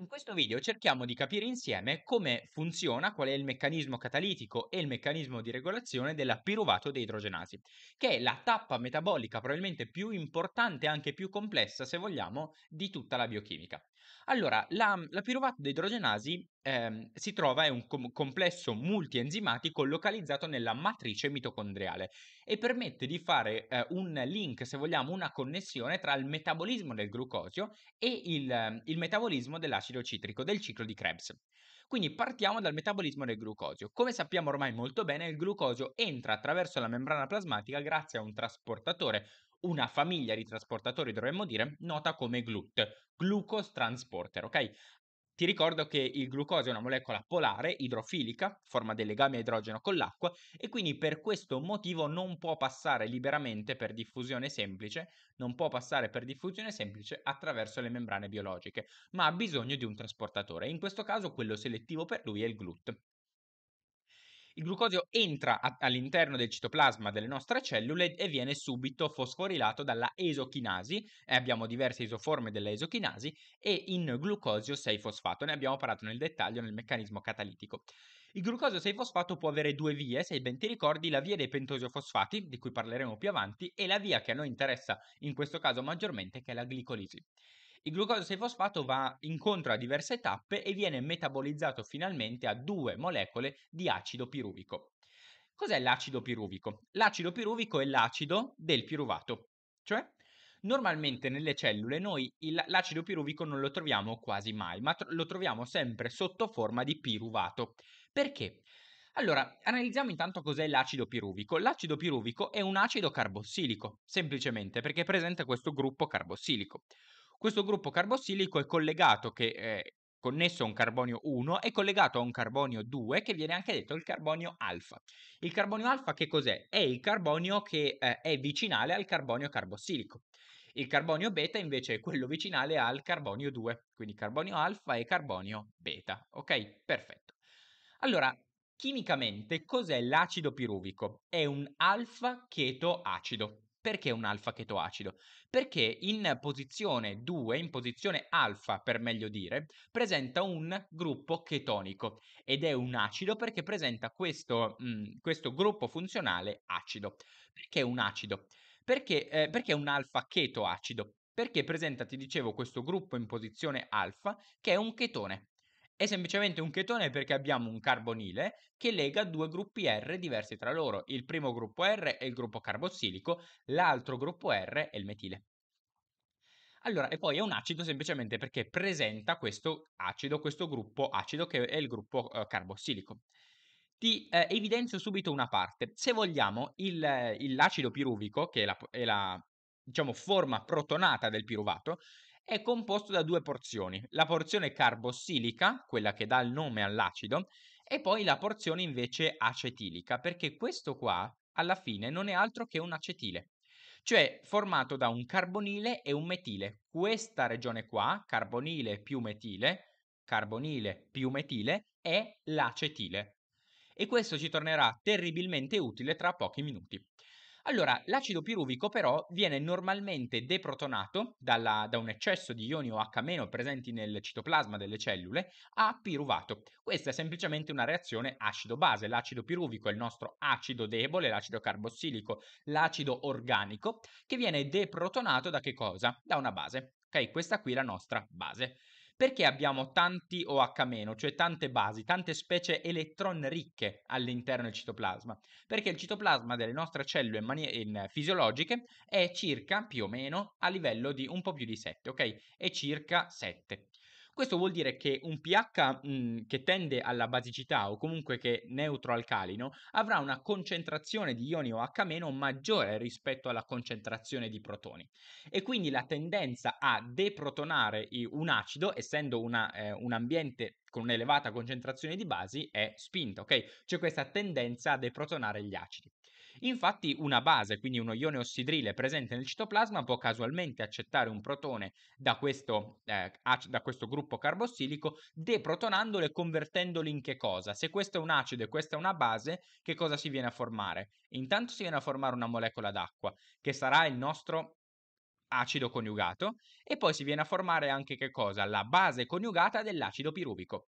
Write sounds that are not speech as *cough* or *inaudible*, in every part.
In questo video cerchiamo di capire insieme come funziona, qual è il meccanismo catalitico e il meccanismo di regolazione della piruvato deidrogenasi, che è la tappa metabolica probabilmente più importante e anche più complessa, se vogliamo, di tutta la biochimica. Allora, la, mhmm, la piruvato di ehm, si trova, è un com- complesso multienzimatico localizzato nella matrice mitocondriale e permette di fare eh, un link, se vogliamo, una connessione tra il metabolismo del glucosio e il, ehm, il metabolismo dell'acido citrico del ciclo di Krebs. Quindi partiamo dal metabolismo del glucosio. Come sappiamo ormai molto bene, il glucosio entra attraverso la membrana plasmatica grazie a un trasportatore una famiglia di trasportatori, dovremmo dire, nota come GLUT, glucose transporter, ok? Ti ricordo che il glucosio è una molecola polare, idrofilica, forma dei legami a idrogeno con l'acqua e quindi per questo motivo non può passare liberamente per diffusione semplice, non può passare per diffusione semplice attraverso le membrane biologiche, ma ha bisogno di un trasportatore. In questo caso quello selettivo per lui è il GLUT. Il glucosio entra a- all'interno del citoplasma delle nostre cellule e viene subito fosforilato dalla esochinasi, e abbiamo diverse isoforme della esochinasi, e in glucosio 6-fosfato. Ne abbiamo parlato nel dettaglio nel meccanismo catalitico. Il glucosio 6-fosfato può avere due vie, se ben ti ricordi, la via dei pentosiofosfati, di cui parleremo più avanti, e la via che a noi interessa in questo caso maggiormente, che è la glicolisi. Il glucosio 6-fosfato va incontro a diverse tappe e viene metabolizzato finalmente a due molecole di acido piruvico. Cos'è l'acido piruvico? L'acido piruvico è l'acido del piruvato, cioè Normalmente nelle cellule noi il, l'acido piruvico non lo troviamo quasi mai, ma tro- lo troviamo sempre sotto forma di piruvato. Perché? Allora, analizziamo intanto cos'è l'acido piruvico. L'acido piruvico è un acido carbossilico, semplicemente perché presenta questo gruppo carbossilico. Questo gruppo carbossilico è collegato che è connesso a un carbonio 1 è collegato a un carbonio 2 che viene anche detto il carbonio alfa. Il carbonio alfa che cos'è? È il carbonio che eh, è vicinale al carbonio carbossilico. Il carbonio beta invece è quello vicinale al carbonio 2, quindi carbonio alfa e carbonio beta. Ok? Perfetto. Allora, chimicamente cos'è l'acido piruvico? È un alfa chetoacido perché un alfa-chetoacido? Perché in posizione 2, in posizione alfa per meglio dire, presenta un gruppo chetonico ed è un acido perché presenta questo, mh, mm, questo gruppo funzionale acido. Perché un acido? Perché, eh, perché un alfa-chetoacido? Perché presenta, ti dicevo, questo gruppo in posizione alfa che è un chetone. È semplicemente un chetone perché abbiamo un carbonile che lega due gruppi R diversi tra loro. Il primo gruppo R è il gruppo carbossilico, l'altro gruppo R è il metile. Allora, e poi è un acido semplicemente perché presenta questo acido, questo gruppo acido che è il gruppo eh, carbossilico. Ti eh, evidenzio subito una parte. Se vogliamo, il, eh, l'acido piruvico, che è la, è la diciamo, forma protonata del piruvato, è composto da due porzioni, la porzione carbossilica, quella che dà il nome all'acido, e poi la porzione invece acetilica, perché questo qua alla fine non è altro che un acetile, cioè formato da un carbonile e un metile. Questa regione qua, carbonile più metile, carbonile più metile, è l'acetile. E questo ci tornerà terribilmente utile tra pochi minuti. Allora, l'acido piruvico però viene normalmente deprotonato dalla, da un eccesso di ioni OH- presenti nel citoplasma delle cellule a piruvato. Questa è semplicemente una reazione acido-base. L'acido piruvico è il nostro acido debole, l'acido carbossilico, l'acido organico, che viene deprotonato da che cosa? Da una base. Ok, questa qui è la nostra base perché abbiamo tanti OH-, cioè tante basi, tante specie elettron ricche all'interno del citoplasma? Perché il citoplasma delle nostre cellule mani- fisiologiche è circa più o meno a livello di un po' più di 7, ok? È circa 7. Questo vuol dire che un pH mh, mhmm, che tende alla basicità o comunque che è neutro alcalino avrà una concentrazione di ioni OH- maggiore rispetto alla concentrazione di protoni e quindi la tendenza a deprotonare un acido, essendo una, eh, un ambiente con un'elevata concentrazione di basi, è spinta, ok? C'è questa tendenza a deprotonare gli acidi. Infatti una base, quindi uno ione ossidrile presente nel citoplasma, può casualmente accettare un protone da questo, eh, da questo gruppo carbossilico, deprotonandolo e convertendolo in che cosa? Se questo è un acido e questa è una base, che cosa si viene a formare? Intanto si viene a formare una molecola d'acqua, che sarà il nostro acido coniugato e poi si viene a formare anche che cosa? La base coniugata dell'acido pirubico.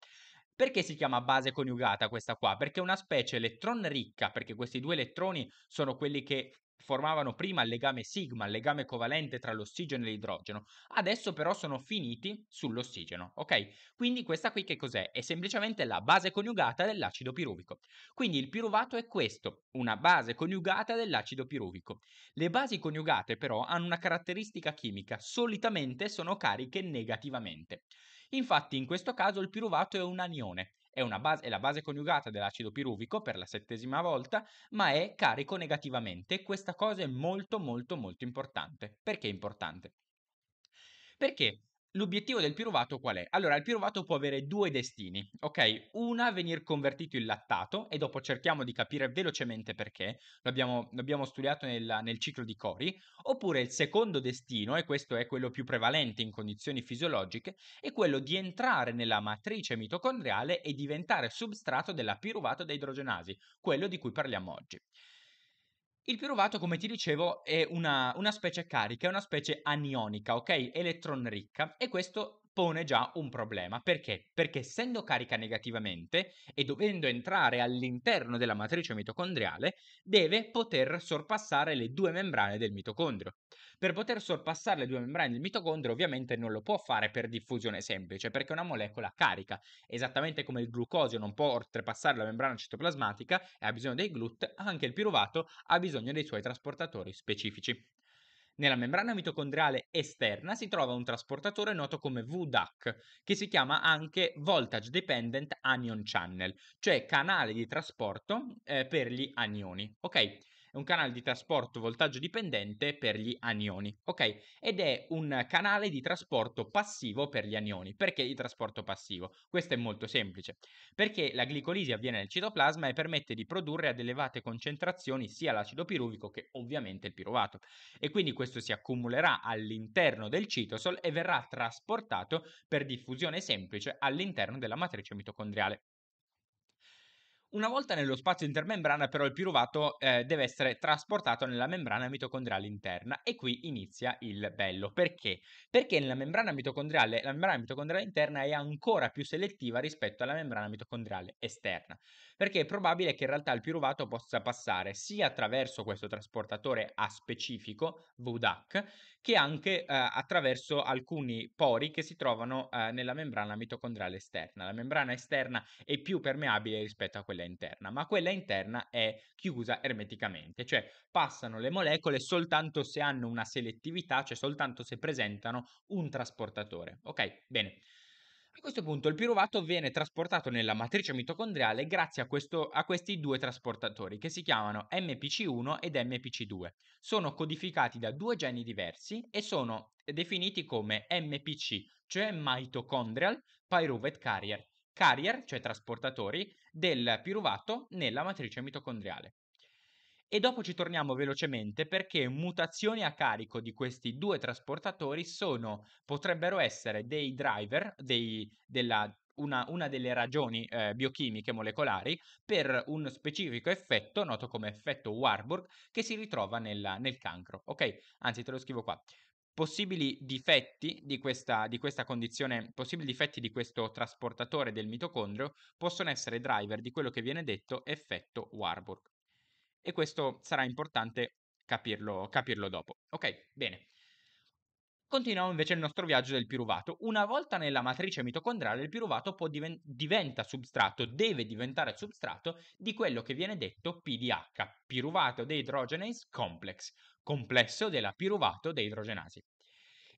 Perché si chiama base coniugata questa qua? Perché è una specie elettron ricca, perché questi due elettroni sono quelli che formavano prima il legame sigma, il legame covalente tra l'ossigeno e l'idrogeno, adesso però sono finiti sull'ossigeno, ok? Quindi questa qui che cos'è? È semplicemente la base coniugata dell'acido piruvico. Quindi il piruvato è questo, una base coniugata dell'acido piruvico. Le basi coniugate però hanno una caratteristica chimica, solitamente sono cariche negativamente. Infatti in questo caso il piruvato è un anione, è, base, è, la base coniugata dell'acido piruvico per la settesima volta, ma è carico negativamente. Questa cosa è molto molto molto importante. Perché è importante? Perché L'obiettivo del piruvato qual è? Allora, il piruvato può avere due destini, ok? Una, venir convertito in lattato, e dopo cerchiamo di capire velocemente perché, l'abbiamo, l'abbiamo studiato nel, nel ciclo di Cori, oppure il secondo destino, e questo è quello più prevalente in condizioni fisiologiche, è quello di entrare nella matrice mitocondriale e diventare substrato della piruvato da idrogenasi, quello di cui parliamo oggi. Il piruvato, come ti dicevo, è una, una specie carica, è una specie anionica, ok? Elettron ricca e questo pone già un problema. Perché? Perché essendo carica negativamente e dovendo entrare all'interno della matrice mitocondriale, deve poter sorpassare le due membrane del mitocondrio. Per poter sorpassare le due membrane del mitocondrio ovviamente non lo può fare per diffusione semplice, perché è una molecola carica, esattamente come il glucosio non può oltrepassare la membrana citoplasmatica e ha bisogno dei GLUT, anche il piruvato ha bisogno dei suoi trasportatori specifici. Nella membrana mitocondriale esterna si trova un trasportatore noto come VDAC, che si chiama anche Voltage Dependent Anion Channel, cioè canale di trasporto eh, per gli anioni. Ok? è un canale di trasporto voltaggio dipendente per gli anioni, ok? Ed è un canale di trasporto passivo per gli anioni. Perché di trasporto passivo? Questo è molto semplice, perché la glicolisi avviene nel citoplasma e permette di produrre ad elevate concentrazioni sia l'acido piruvico che ovviamente il piruvato. E quindi questo si accumulerà all'interno del citosol e verrà trasportato per diffusione semplice all'interno della matrice mitocondriale. Una volta nello spazio intermembrana però il piruvato eh, deve essere trasportato nella membrana mitocondriale interna e qui inizia il bello. Perché? Perché nella membrana mitocondriale, la membrana mitocondriale interna è ancora più selettiva rispetto alla membrana mitocondriale esterna, perché è probabile che in realtà il piruvato possa passare sia attraverso questo trasportatore a specifico, VDAC, che anche eh, attraverso alcuni pori che si trovano eh, nella membrana mitocondriale esterna. La membrana esterna è più permeabile rispetto a quella interna, ma quella interna è chiusa ermeticamente, cioè passano le molecole soltanto se hanno una selettività, cioè soltanto se presentano un trasportatore. Ok, bene. A questo punto il piruvato viene trasportato nella matrice mitocondriale grazie a, questo, a, questi due trasportatori che si chiamano MPC1 ed MPC2. Sono codificati da due geni diversi e sono definiti come MPC, cioè Mitochondrial Pyruvate Carrier, carrier, cioè trasportatori, del piruvato nella matrice mitocondriale. E dopo ci torniamo velocemente perché mutazioni a carico di questi due trasportatori sono, potrebbero essere dei driver, dei, della una, una, delle ragioni eh, biochimiche molecolari per un specifico effetto, noto come effetto Warburg, che si ritrova nella, nel cancro. Ok, anzi te lo scrivo qua possibili difetti di questa, di questa, condizione, possibili difetti di questo trasportatore del mitocondrio possono essere driver di quello che viene detto effetto Warburg. E questo sarà importante capirlo, capirlo dopo. Ok, bene. Continuiamo invece il nostro viaggio del piruvato. Una volta nella matrice mitocondriale, il piruvato diven- diventa substrato, deve diventare substrato di quello che viene detto PDH, piruvato deidrogenase complex, complesso della piruvato deidrogenasi.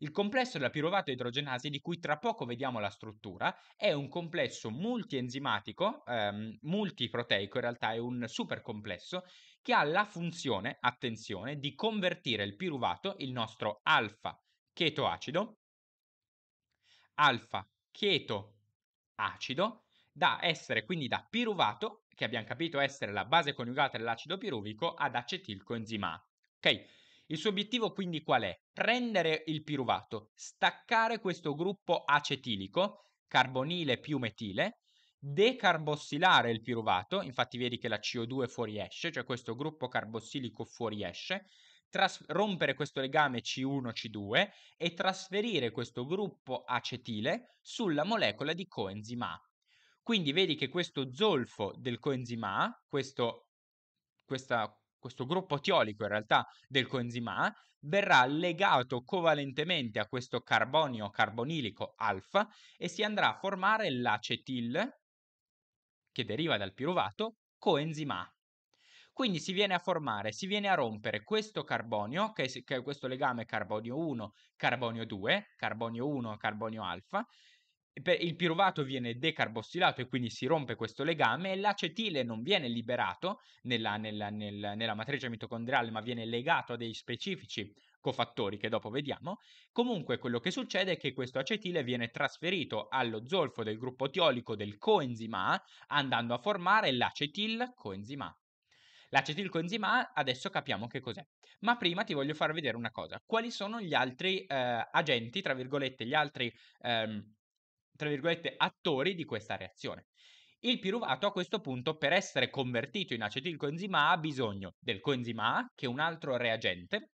Il complesso della piruvato idrogenasi, di cui tra poco vediamo la struttura, è un complesso multienzimatico, ehm, multiproteico, in realtà è un supercomplesso, che ha la funzione, attenzione, di convertire il piruvato, il nostro alfa chetoacido, alfa chetoacido, da essere quindi da piruvato, che abbiamo capito essere la base coniugata dell'acido piruvico, ad acetilcoenzima A. Ok? Il suo obiettivo quindi qual è? Prendere il piruvato, staccare questo gruppo acetilico, carbonile più metile, decarbossilare il piruvato, infatti vedi che la CO2 fuoriesce, cioè questo gruppo carbossilico fuoriesce, tras- rompere questo legame C1-C2 e trasferire questo gruppo acetile sulla molecola di coenzima A. Quindi vedi che questo zolfo del coenzima A, questo, questa questo gruppo tiolico in realtà del coenzima A verrà legato covalentemente a questo carbonio carbonilico alfa e si andrà a formare l'acetil che deriva dal piruvato coenzima A. Quindi si viene a formare, si viene a rompere questo carbonio, che è, questo legame carbonio 1, carbonio 2, carbonio 1, carbonio alfa, il piruvato viene decarbossilato e quindi si rompe questo legame, l'acetile non viene liberato nella, nella, nella, nella, matrice mitocondriale ma viene legato a dei specifici cofattori che dopo vediamo, comunque quello che succede è che questo acetile viene trasferito allo zolfo del gruppo tiolico del coenzima A andando a formare l'acetil coenzima A. L'acetilcoenzima A adesso capiamo che cos'è. Ma prima ti voglio far vedere una cosa. Quali sono gli altri eh, agenti, tra virgolette, gli altri ehm, tra virgolette, attori di questa reazione. Il piruvato a questo punto, per essere convertito in acetilcoenzima A, ha bisogno del coenzima A, che è un altro reagente,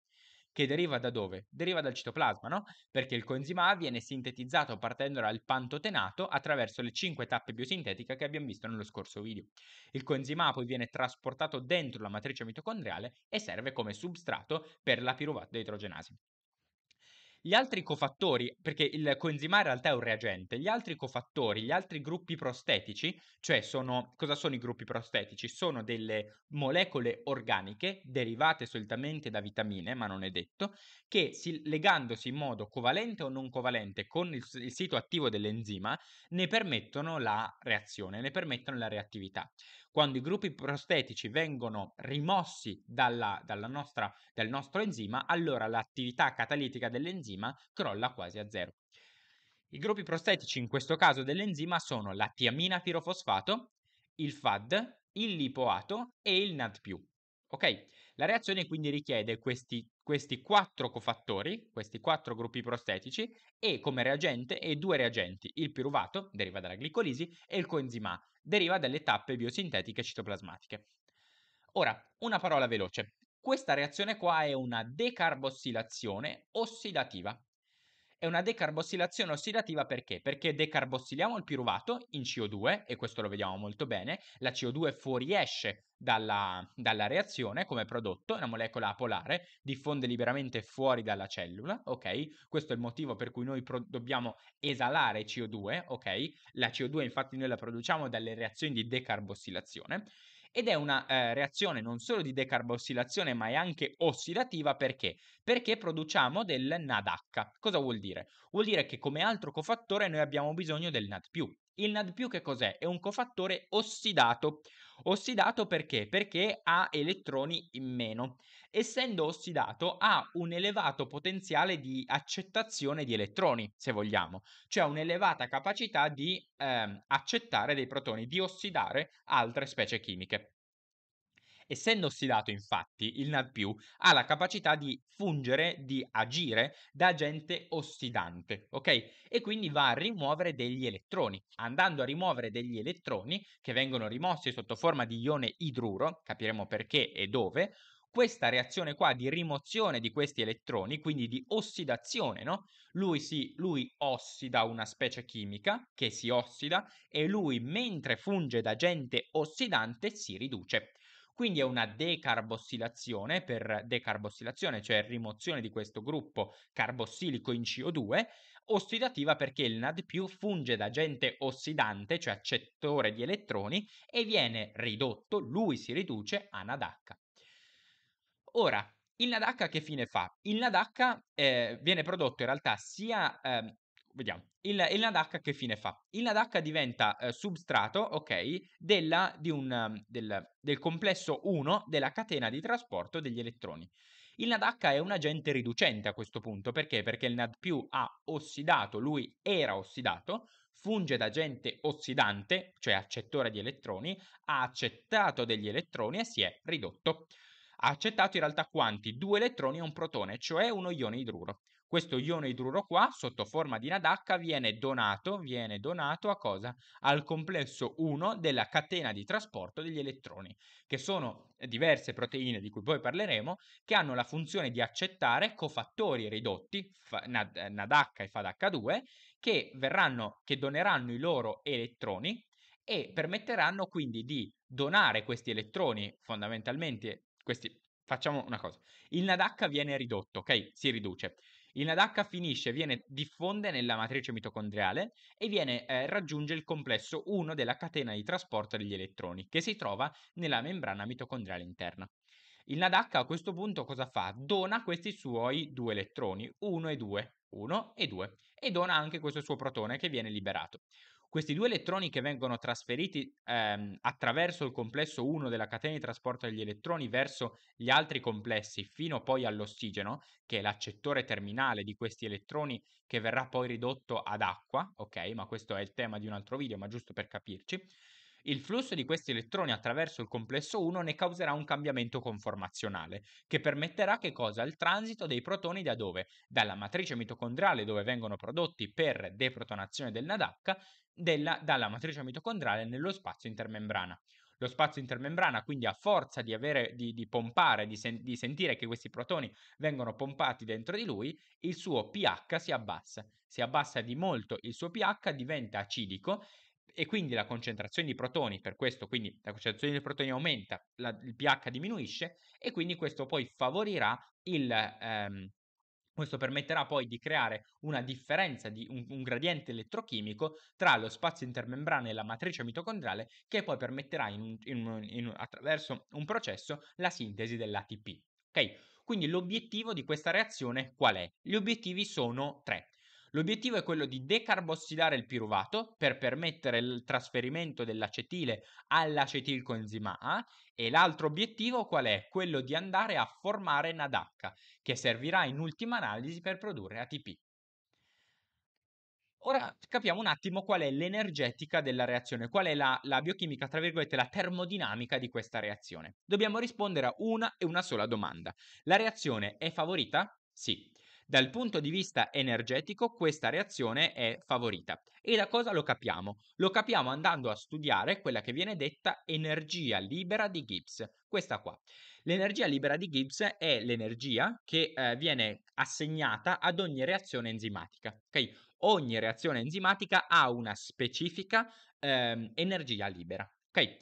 che deriva da dove? Deriva dal citoplasma, no? Perché il coenzima A viene sintetizzato partendo dal pantotenato attraverso le cinque tappe biosintetiche che abbiamo visto nello scorso video. Il coenzima A poi viene trasportato dentro la matrice mitocondriale e serve come substrato per la piruvato deidrogenasi. Gli altri cofattori, perché il coenzima in realtà è un reagente, gli altri cofattori, gli altri gruppi prostetici, cioè sono, cosa sono i gruppi prostetici? Sono delle molecole organiche derivate solitamente da vitamine, ma non è detto, che si, legandosi in modo covalente o non covalente con il, il sito attivo dell'enzima ne permettono la reazione, ne permettono la reattività quando i gruppi prostetici vengono rimossi dalla, dalla nostra, dal nostro enzima, allora l'attività catalitica dell'enzima dell'enzima crolla quasi a zero. I gruppi prostetici in questo caso dell'enzima sono la tiamina pirofosfato, il FAD, il lipoato e il NAD+. Ok? La reazione quindi richiede questi, questi quattro cofattori, questi quattro gruppi prostetici e come reagente e due reagenti, il piruvato, deriva dalla glicolisi, e il coenzima, deriva dalle tappe biosintetiche citoplasmatiche. Ora, una parola veloce. Questa reazione qua è una decarbossilazione ossidativa. È una decarbossilazione ossidativa perché? Perché decarbossiliamo il piruvato in CO2, e questo lo vediamo molto bene, la CO2 fuoriesce dalla, dalla reazione come prodotto, è una molecola apolare, diffonde liberamente fuori dalla cellula, ok? Questo è il motivo per cui noi pro- dobbiamo esalare CO2, ok? La CO2 infatti noi la produciamo dalle reazioni di decarbossilazione ed è una eh, reazione non solo di decarbossilazione ma è anche ossidativa perché? Perché produciamo del NADH. Cosa vuol dire? Vuol dire che come altro cofattore noi abbiamo bisogno del NAD+. Il NAD+, che cos'è? È un cofattore ossidato, Ossidato perché? Perché ha elettroni in meno. Essendo ossidato ha un elevato potenziale di accettazione di elettroni, se vogliamo, cioè un'elevata capacità di ehm, accettare dei protoni, di ossidare altre specie chimiche. Essendo ossidato, infatti, il NAD ha la capacità di fungere, di agire da agente ossidante, ok? E quindi va a rimuovere degli elettroni. Andando a rimuovere degli elettroni, che vengono rimossi sotto forma di ione idruro, capiremo perché e dove, questa reazione qua di rimozione di questi elettroni, quindi di ossidazione, no? Lui, si, lui ossida una specie chimica che si ossida e lui mentre funge da agente ossidante si riduce. Quindi è una decarbossilazione per decarbossilazione, cioè rimozione di questo gruppo carbossilico in CO2, ossidativa perché il NAD+ funge da agente ossidante, cioè accettore di elettroni e viene ridotto, lui si riduce a NADH. Ora, il NADH che fine fa? Il NADH eh, viene prodotto in realtà sia eh, vediamo. Il, il Nadaka che fine fa? Il Nadaka diventa eh, substrato, ok, della, un, ehm, del, del complesso 1 della catena di trasporto degli elettroni. Il NADH è un agente riducente a questo punto, perché? Perché il NAD più ha ossidato, lui era ossidato, funge da agente ossidante, cioè accettore di elettroni, ha accettato degli elettroni e si è ridotto. Ha accettato in realtà quanti? Due elettroni e un protone, cioè uno ione idruro. Questo ione idruro qua, sotto forma di NADH, viene donato, viene donato a cosa? Al complesso 1 della catena di trasporto degli elettroni, che sono eh, diverse proteine di cui poi parleremo, che hanno la funzione di accettare cofattori ridotti, NADH eh, e FADH2, che, verranno, che doneranno i loro elettroni e permetteranno quindi di donare questi elettroni, fondamentalmente questi facciamo una cosa. Il NADH viene ridotto, ok? Si riduce. Il NADH finisce, viene, diffonde nella matrice mitocondriale e viene, eh, raggiunge il complesso 1 della catena di trasporto degli elettroni, che si trova nella membrana mitocondriale interna. Il NADH a questo punto cosa fa? Dona questi suoi due elettroni, 1 e 2, 1 e 2, e dona anche questo suo protone che viene liberato. Questi due elettroni che vengono trasferiti ehm, attraverso il complesso 1 della catena di trasporto degli elettroni verso gli altri complessi, fino poi all'ossigeno, che è l'accettore terminale di questi elettroni che verrà poi ridotto ad acqua, ok? Ma questo è il tema di un altro video, ma giusto per capirci. Il flusso di questi elettroni attraverso il complesso 1 ne causerà un cambiamento conformazionale, che permetterà che cosa? Il transito dei protoni da dove? Dalla matrice mitocondriale dove vengono prodotti per deprotonazione del NADH, della, dalla matrice mitocondriale nello spazio intermembrana lo spazio intermembrana, quindi a forza di, avere, di, di pompare, di, sen- di, sentire che questi protoni vengono pompati dentro di lui, il suo pH si abbassa. Si abbassa di molto il suo pH, diventa acidico e quindi la concentrazione di protoni, per questo quindi la concentrazione di protoni aumenta, la, il pH diminuisce e quindi questo poi favorirà il... Ehm, questo permetterà poi di creare una differenza di un, un, gradiente elettrochimico tra lo spazio intermembrane e la matrice mitocondriale che poi permetterà in, in, in, attraverso un processo la sintesi dell'ATP. Okay? Quindi l'obiettivo di questa reazione qual è? Gli obiettivi sono tre. L'obiettivo è quello di decarbossilare il piruvato per permettere il trasferimento dell'acetile all'acetilcoenzima A e l'altro obiettivo qual è? Quello di andare a formare NADH che servirà in ultima analisi per produrre ATP. Ora capiamo un attimo qual è l'energetica della reazione, qual è la, la, biochimica, tra virgolette, la termodinamica di questa reazione. Dobbiamo rispondere a una e una sola domanda. La reazione è favorita? Sì. Dal punto di vista energetico questa reazione è favorita. E da cosa lo capiamo? Lo capiamo andando a studiare quella che viene detta energia libera di Gibbs, questa qua. L'energia libera di Gibbs è l'energia che eh, viene assegnata ad ogni reazione enzimatica. Okay? Ogni reazione enzimatica ha una specifica ehm, energia libera. Okay?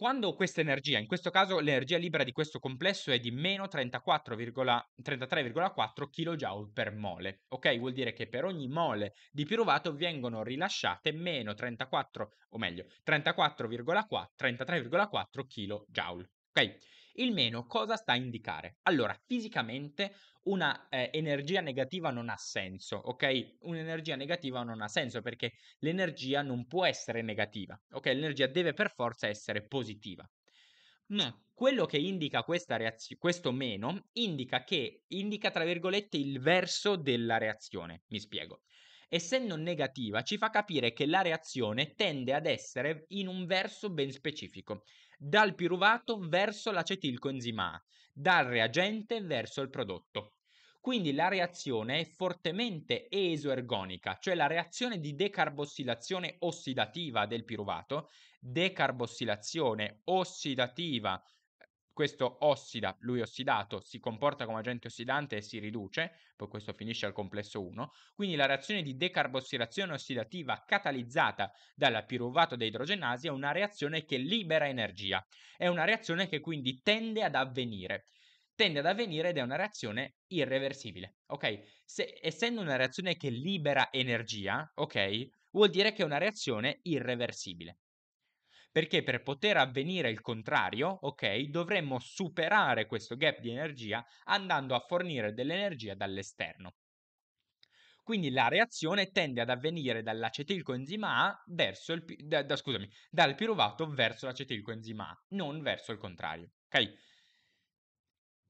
Quando questa energia, in questo caso l'energia libera di questo complesso è di meno 34,33,4 kJ per mole, ok? Vuol dire che per ogni mole di piruvato vengono rilasciate meno 34, o meglio, 34,4, kJ, ok? Il meno cosa sta a indicare? Allora, fisicamente una eh, energia negativa non ha senso, ok? Un'energia negativa non ha senso perché l'energia non può essere negativa, ok? L'energia deve per forza essere positiva. Ma quello che indica questa reazio- questo meno indica che indica tra virgolette il verso della reazione. Mi spiego essendo negativa, ci fa capire che la reazione tende ad essere in un verso ben specifico dal piruvato verso l'acetilcoenzima A, dal reagente verso il prodotto. Quindi la reazione è fortemente esoergonica, cioè la reazione di decarbossilazione ossidativa del piruvato, decarbossilazione ossidativa questo ossida, lui ossidato, si comporta come agente ossidante e si riduce, poi questo finisce al complesso 1, quindi la reazione di decarbossilazione ossidativa catalizzata dalla piruvato deidrogenasi è una reazione che libera energia, è una reazione che quindi tende ad avvenire tende ad avvenire ed è una reazione irreversibile, ok? Se, essendo una reazione che libera energia, ok? Vuol dire che è una reazione irreversibile perché per poter avvenire il contrario, ok, dovremmo superare questo gap di energia andando a fornire dell'energia dall'esterno. Quindi la reazione tende ad avvenire dall'acetilcoenzima A verso il, da, da, scusami, dal piruvato verso l'acetilcoenzima A, non verso il contrario. Ok?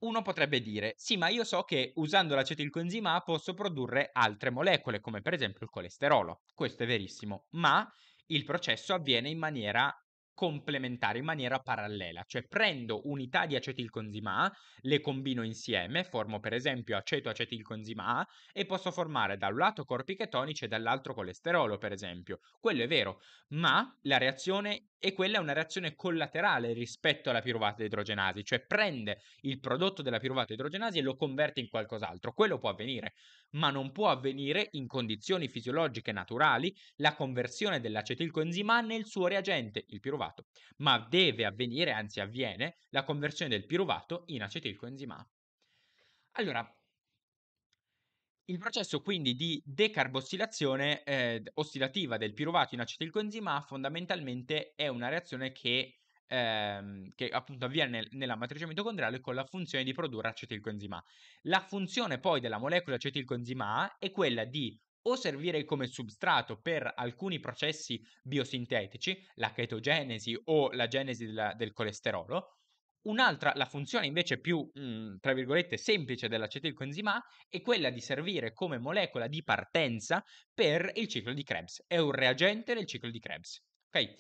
Uno potrebbe dire: "Sì, ma io so che usando l'acetilcoenzima A posso produrre altre molecole, come per esempio il colesterolo". Questo è verissimo, ma il processo avviene in maniera complementare in maniera parallela, cioè prendo unità di acetilconzima A, le combino insieme, formo per esempio aceto-acetilconzima A e posso formare da un lato corpi chetonici e dall'altro colesterolo, per esempio. Quello è vero, ma la reazione e quella è una reazione collaterale rispetto alla piruvata idrogenasi, cioè prende il prodotto della piruvata idrogenasi e lo converte in qualcos'altro. Quello può avvenire, ma non può avvenire in condizioni fisiologiche naturali la conversione dell'acetilconzima nel suo reagente, il piruvato piruvato, ma deve avvenire, anzi avviene, la conversione del piruvato in acetilcoenzimato. Allora, il processo quindi di decarbossilazione eh, ossidativa del piruvato in acetilcoenzima fondamentalmente è una reazione che, ehm, che appunto avviene nel, nella matrice mitocondriale con la funzione di produrre acetilcoenzima. La funzione poi della molecola acetilcoenzima A è quella di o servire come substrato per alcuni processi biosintetici, la chetogenesi o la genesi della, del colesterolo. Un'altra, la funzione invece più, mh, mhmm, tra virgolette, semplice dell'acetilcoenzima A è quella di servire come molecola di partenza per il ciclo di Krebs. È un reagente del ciclo di Krebs. Okay?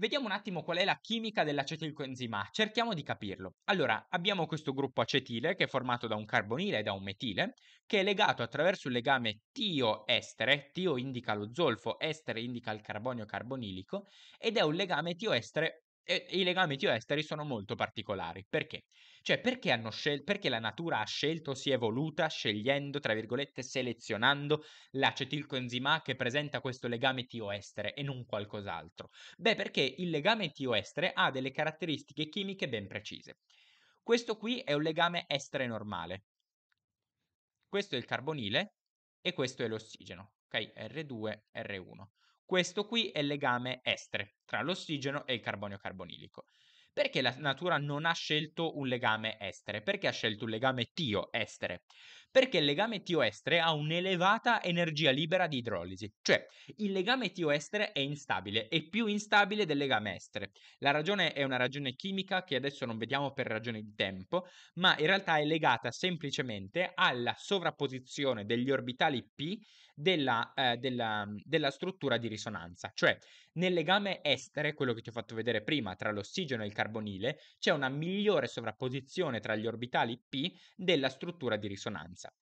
Vediamo un attimo qual è la chimica dell'acetilcoenzima A, cerchiamo di capirlo. Allora, abbiamo questo gruppo acetile che è formato da un carbonile e da un metile, che è legato attraverso un legame tio-estere, tio indica lo zolfo, estere indica il carbonio carbonilico, ed è un legame tio-estere e, e i legami esteri sono molto particolari. Perché? Cioè, perché, hanno scel- perché la natura ha scelto, si è evoluta scegliendo, tra virgolette, selezionando l'acetilcoenzima che presenta questo legame tioestere e non qualcos'altro? Beh, perché il legame tioestere ha delle caratteristiche chimiche ben precise. Questo qui è un legame estere normale. Questo è il carbonile e questo è l'ossigeno, ok? R2, R1. Questo qui è il legame estre tra l'ossigeno e il carbonio carbonilico. Perché la natura non ha scelto un legame estere? Perché ha scelto un legame tio estere? Perché il legame tio estere ha un'elevata energia libera di idrolisi, cioè il legame tio estere è instabile, è più instabile del legame estere. La ragione è una ragione chimica che adesso non vediamo per ragioni di tempo, ma in realtà è legata semplicemente alla sovrapposizione degli orbitali p della, eh, della, mhmm, della struttura di risonanza. Cioè, nel legame estere, quello che ti ho fatto vedere prima, tra l'ossigeno e il carbonile, c'è una migliore sovrapposizione tra gli orbitali P della struttura di risonanza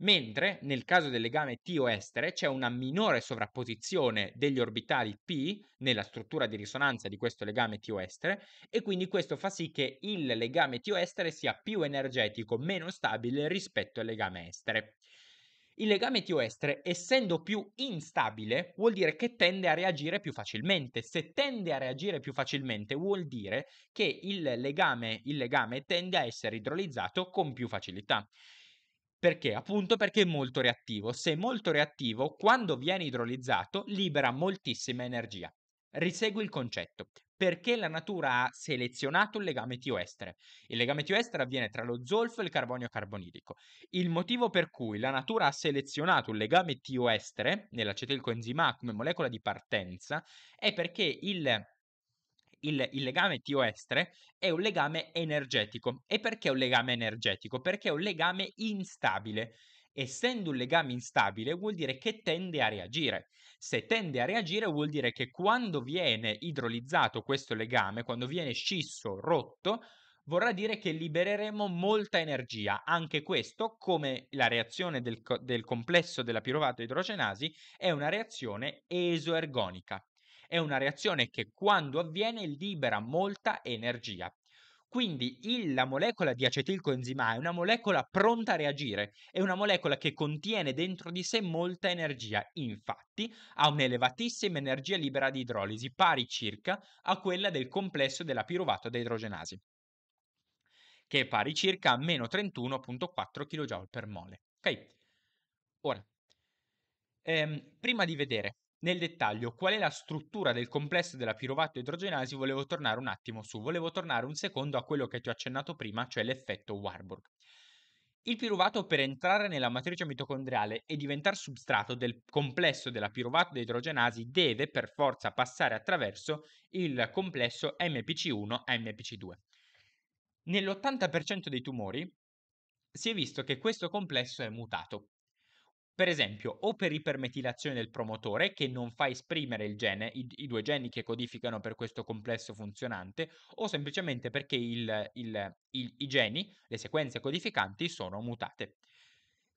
mentre nel caso del legame TO estere c'è una minore sovrapposizione degli orbitali P nella struttura di risonanza di questo legame TO estere e quindi questo fa sì che il legame TO estere sia più energetico, meno stabile rispetto al legame estere. Il legame tioestre, essendo più instabile, vuol dire che tende a reagire più facilmente. Se tende a reagire più facilmente, vuol dire che il legame, il legame tende a essere idrolizzato con più facilità. Perché? Appunto perché è molto reattivo. Se è molto reattivo, quando viene idrolizzato, libera moltissima energia. Risegui il concetto perché la natura ha selezionato il legame tioestere. Il legame tioestere avviene tra lo zolfo e il carbonio carbonilico. Il motivo per cui la natura ha selezionato il legame tioestere nell'acetilcoenzima A come molecola di partenza è perché il il, il, legame tioestere è un legame energetico. E perché un legame energetico? Perché è un legame instabile essendo un legame instabile vuol dire che tende a reagire. Se tende a reagire vuol dire che quando viene idrolizzato questo legame, quando viene scisso, rotto, vorrà dire che libereremo molta energia. Anche questo, come la reazione del, co- del complesso della pirovato idrogenasi, è una reazione esoergonica. È una reazione che quando avviene libera molta energia. Quindi il, la molecola di acetilcoenzima è una molecola pronta a reagire, è una molecola che contiene dentro di sé molta energia, infatti ha un'elevatissima energia libera di idrolisi, pari circa a quella del complesso della piruvato idrogenasi, che è pari circa a meno 31,4 kJ per mole. Ok? Ora, ehm, prima di vedere nel dettaglio qual è la struttura del complesso della pirovatto idrogenasi volevo tornare un attimo su, volevo tornare un secondo a quello che ti ho accennato prima, cioè l'effetto Warburg. Il piruvato per entrare nella matrice mitocondriale e diventare substrato del complesso della piruvato deidrogenasi deve per forza passare attraverso il complesso MPC1-MPC2. Nell'80% dei tumori si è visto che questo complesso è mutato, per esempio, o per ipermetilazione del promotore, che non fa esprimere il gene, i, i due geni che codificano per questo complesso funzionante, o semplicemente perché il, il, il, i geni, le sequenze codificanti, sono mutate.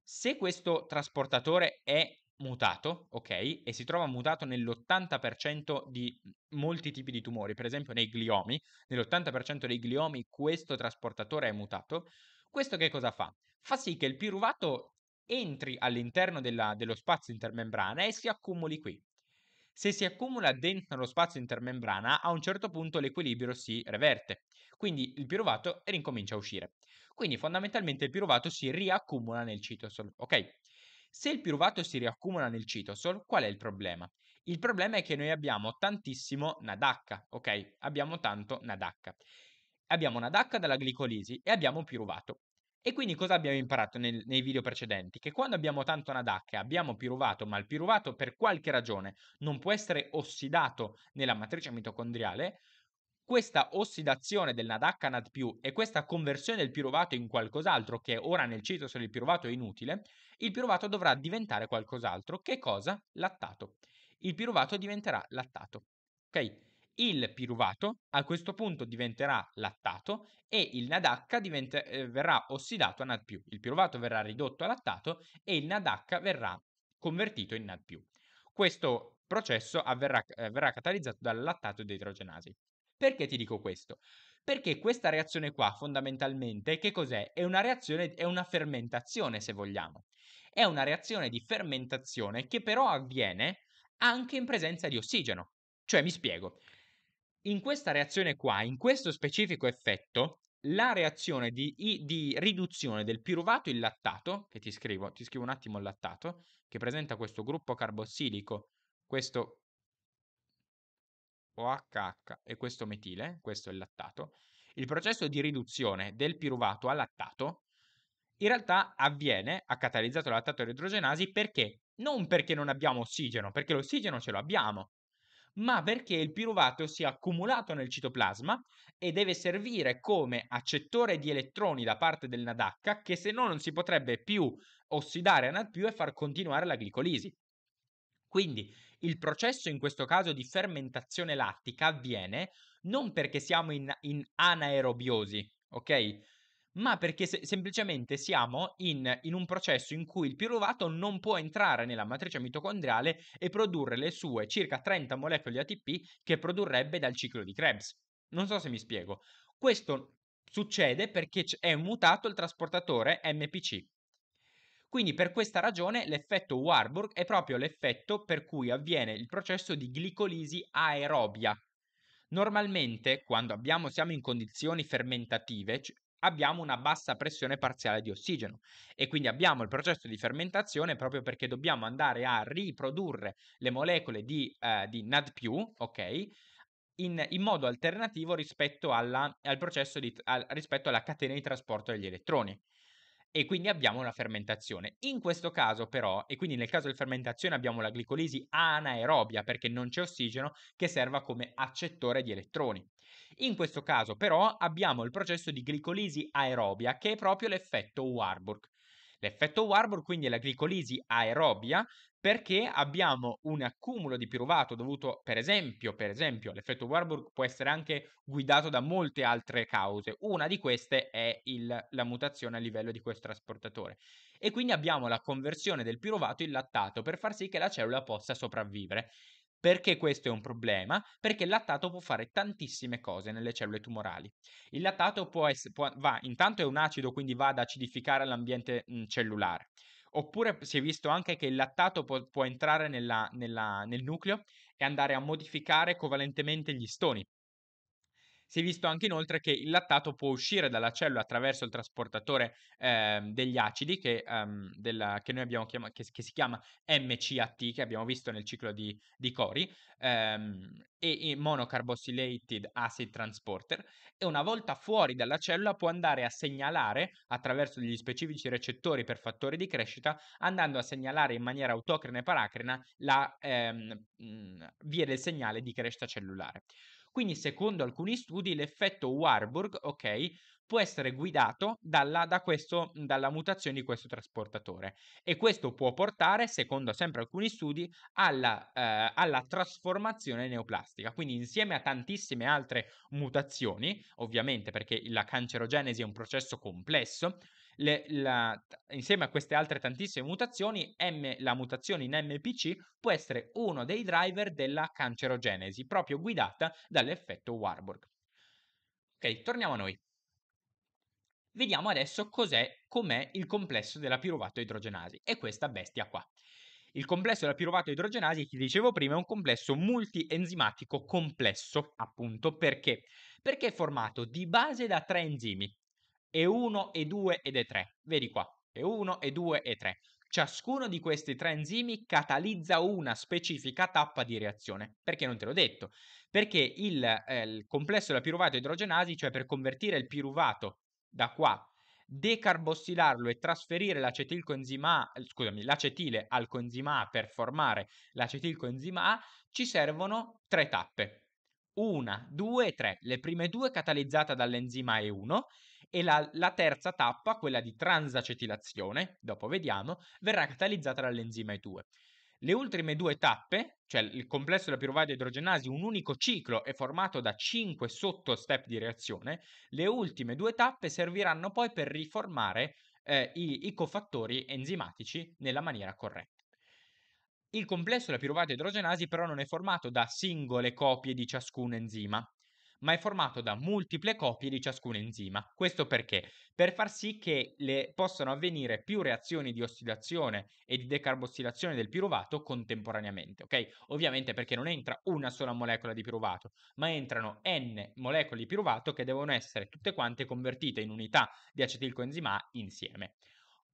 Se questo trasportatore è mutato, ok, e si trova mutato nell'80% di molti tipi di tumori, per esempio nei gliomi, nell'80% dei gliomi questo trasportatore è mutato, questo che cosa fa? Fa sì che il piruvato entri all'interno della, dello spazio intermembrana e si accumuli qui. Se si accumula dentro lo spazio intermembrana, a un certo punto l'equilibrio si reverte, quindi il piruvato rincomincia a uscire. Quindi fondamentalmente il piruvato si riaccumula nel citosol, ok? Se il piruvato si riaccumula nel citosol, qual è il problema? Il problema è che noi abbiamo tantissimo NADH, ok? Abbiamo tanto NADH. Abbiamo NADH dalla glicolisi e abbiamo piruvato. E quindi cosa abbiamo imparato nel- nei video precedenti? Che quando abbiamo tanto NADAC e abbiamo piruvato, ma il piruvato per qualche ragione non può essere ossidato nella matrice mitocondriale, questa ossidazione del NADH NAD+, e questa conversione del piruvato in qualcos'altro, che ora nel citosol il piruvato è inutile, il piruvato dovrà diventare qualcos'altro. Che cosa? Lattato. Il piruvato diventerà lattato. Ok? Il piruvato a questo punto diventerà lattato e il NADH diventa, eh, verrà ossidato a NAD+. Il piruvato verrà ridotto a lattato e il NADH verrà convertito in NAD+. Questo processo avverrà, eh, verrà catalizzato dal lattato di idrogenasi. Perché ti dico questo? Perché questa reazione qua fondamentalmente che cos'è? È una reazione, è una fermentazione se vogliamo. È una reazione di fermentazione che però avviene anche in presenza di ossigeno. Cioè mi spiego, in questa reazione qua, in questo specifico effetto, la reazione di, di, riduzione del piruvato in lattato, che ti scrivo, ti scrivo un attimo il lattato, che presenta questo gruppo carbossilico, questo OHH e questo metile, questo è il lattato, il processo di riduzione del piruvato al lattato in realtà avviene, ha catalizzato la lattato reidrogenasi, perché? Non perché non abbiamo ossigeno, perché l'ossigeno ce l'abbiamo, ma perché il piruvato si è accumulato nel citoplasma e deve servire come accettore di elettroni da parte del NADH che se no non si potrebbe più ossidare a NAD+, e far continuare la glicolisi. Quindi il processo in questo caso di fermentazione lattica avviene non perché siamo in, in anaerobiosi, ok? ma perché se- semplicemente siamo in, in, un processo in cui il piruvato non può entrare nella matrice mitocondriale e produrre le sue circa 30 molecole di ATP che produrrebbe dal ciclo di Krebs. Non so se mi spiego. Questo succede perché è mutato il trasportatore MPC. Quindi per questa ragione l'effetto Warburg è proprio l'effetto per cui avviene il processo di glicolisi aerobia. Normalmente quando abbiamo, siamo in condizioni fermentative, abbiamo una bassa pressione parziale di ossigeno e quindi abbiamo il processo di fermentazione proprio perché dobbiamo andare a riprodurre le molecole di, eh, di NAD+, ok? In, in, modo alternativo rispetto alla, al processo di, al, rispetto alla catena di trasporto degli elettroni e quindi abbiamo una fermentazione. In questo caso però, e quindi nel caso di fermentazione abbiamo la glicolisi anaerobia perché non c'è ossigeno che serva come accettore di elettroni. In questo caso però abbiamo il processo di glicolisi aerobia che è proprio l'effetto Warburg. L'effetto Warburg quindi è la glicolisi aerobia perché abbiamo un accumulo di piruvato dovuto, per esempio, per esempio, l'effetto Warburg può essere anche guidato da molte altre cause. Una di queste è il, la mutazione a livello di questo trasportatore. E quindi abbiamo la conversione del piruvato in lattato per far sì che la cellula possa sopravvivere. Perché questo è un problema? Perché il lattato può fare tantissime cose nelle cellule tumorali. Il lattato può essere, può, va, intanto è un acido, quindi va ad acidificare l'ambiente mh, mhmm, cellulare. Oppure si è visto anche che il lattato può, può entrare nella, nella, nel nucleo e andare a modificare covalentemente gli stoni, si è visto anche inoltre che il lattato può uscire dalla cellula attraverso il trasportatore eh, degli acidi che, ehm, della, che noi abbiamo chiama, che, che si chiama MCAT, che abbiamo visto nel ciclo di, di Cori, ehm, e monocarboxylated acid transporter, e una volta fuori dalla cellula può andare a segnalare attraverso degli specifici recettori per fattori di crescita, andando a segnalare in maniera autocrina e paracrina la ehm, via del segnale di crescita cellulare. Quindi, secondo alcuni studi, l'effetto Warburg, ok, può essere guidato dalla, da questo, dalla mutazione di questo trasportatore e questo può portare, secondo sempre alcuni studi, alla, eh, alla trasformazione neoplastica. Quindi insieme a tantissime altre mutazioni, ovviamente perché la cancerogenesi è un processo complesso, le, la, insieme a queste altre tantissime mutazioni, M, la mutazione in MPC può essere uno dei driver della cancerogenesi, proprio guidata dall'effetto Warburg. Ok, torniamo a noi. Vediamo adesso cos'è, com'è il complesso della piruvato idrogenasi, e questa bestia qua. Il complesso della piruvato idrogenasi, che dicevo prima, è un complesso multienzimatico complesso, appunto perché? Perché è formato di base da tre enzimi, e1, E2 ed E3. Vedi qua, E1, E2, E3. Ciascuno di questi tre enzimi catalizza una specifica tappa di reazione. Perché non te l'ho detto? Perché il, eh, il complesso della piruvato idrogenasi, cioè per convertire il piruvato da qua, decarbossilarlo e trasferire l'acetilcoenzima A, eh, scusami, l'acetile al coenzima A per formare l'acetilcoenzima A, ci servono tre tappe. Una, due e tre. Le prime due catalizzate dall'enzima E1 e la, la terza tappa, quella di transacetilazione, dopo vediamo, verrà catalizzata dall'enzima E2. Le ultime due tappe, cioè il complesso della piruvato idrogenasi, un unico ciclo è formato da 5 sottostep di reazione, le ultime due tappe serviranno poi per riformare eh, i, i, cofattori enzimatici nella maniera corretta. Il complesso della piruvato idrogenasi però non è formato da singole copie di ciascun enzima, ma è formato da multiple copie di ciascun enzima. Questo perché? Per far sì che le, possano avvenire più reazioni di ossidazione e di decarbossilazione del piruvato contemporaneamente, ok? Ovviamente perché non entra una sola molecola di piruvato, ma entrano n molecole di piruvato che devono essere tutte quante convertite in unità di acetilcoenzima A insieme.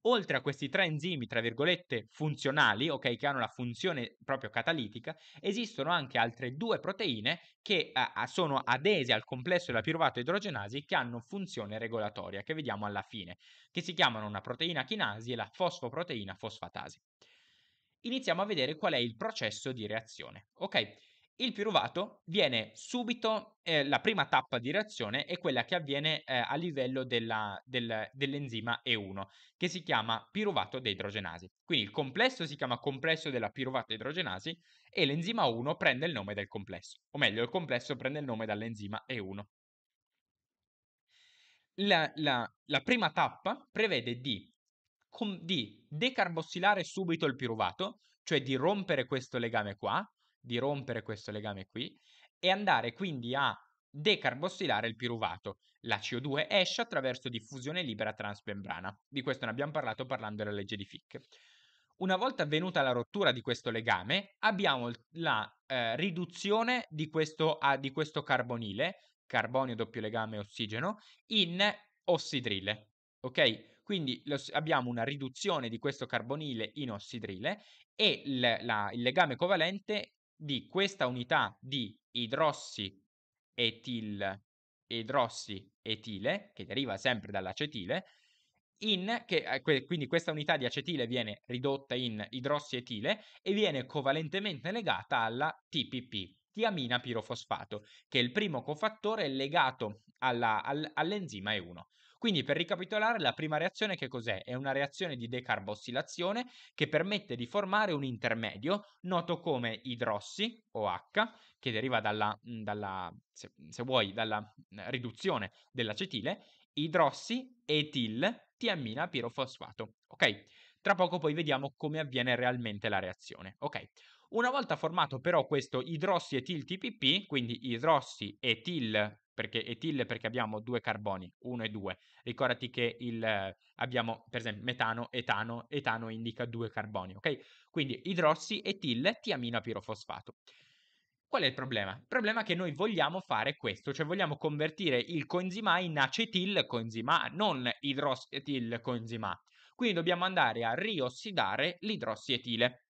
Oltre a questi tre enzimi, tra virgolette, funzionali, ok, che hanno la funzione proprio catalitica, esistono anche altre due proteine che eh, sono adese al complesso della piruvato idrogenasi che hanno funzione regolatoria, che vediamo alla fine, che si chiamano una proteina chinasi e la fosfoproteina fosfatasi iniziamo a vedere qual è il processo di reazione. Ok, il piruvato viene subito, eh, la prima tappa di reazione è quella che avviene eh, a livello della, del, dell'enzima E1, che si chiama piruvato deidrogenasi. Quindi il complesso si chiama complesso della piruvato deidrogenasi e l'enzima 1 prende il nome del complesso, o meglio, il complesso prende il nome dall'enzima E1. La, la, la prima tappa prevede di, com, di decarbossillare subito il piruvato, cioè di rompere questo legame qua, di rompere questo legame qui e andare quindi a decarbossilare il piruvato. La CO2 esce attraverso diffusione libera transmembrana. Di questo ne abbiamo parlato parlando della legge di Fick. Una volta avvenuta la rottura di questo legame, abbiamo la eh, riduzione di questo, ah, di questo carbonile, carbonio doppio legame ossigeno, in ossidrile. Ok? Quindi lo, abbiamo una riduzione di questo carbonile in ossidrile e il, la, il legame covalente di questa unità di idrossi etil etile, che deriva sempre dall'acetile, in, che, eh, quindi questa unità di acetile viene ridotta in idrossietile e viene covalentemente legata alla TPP, tiamina pirofosfato, che è il primo cofattore legato alla, all, all'enzima E1. Quindi per ricapitolare, la prima reazione che cos'è? È una reazione di decarbossilazione che permette di formare un intermedio noto come idrossi OH, che deriva dalla, mhmm, dalla se, se vuoi, dalla mhmm, riduzione dell'acetile, idrossi etil tiammina pirofosfato. Ok? Tra poco poi vediamo come avviene realmente la reazione. Ok? Una volta formato però questo idrossi etil TPP, quindi idrossi etil perché etille perché abbiamo due carboni, uno e due. Ricordati che il, abbiamo per esempio metano, etano, etano indica due carboni, ok? Quindi idrossi, etille, tiamina pirofosfato. Qual è il problema? Il problema è che noi vogliamo fare questo, cioè vogliamo convertire il coenzima in acetil coenzima, non idrossietil coenzima. Quindi dobbiamo andare a riossidare l'idrossietile.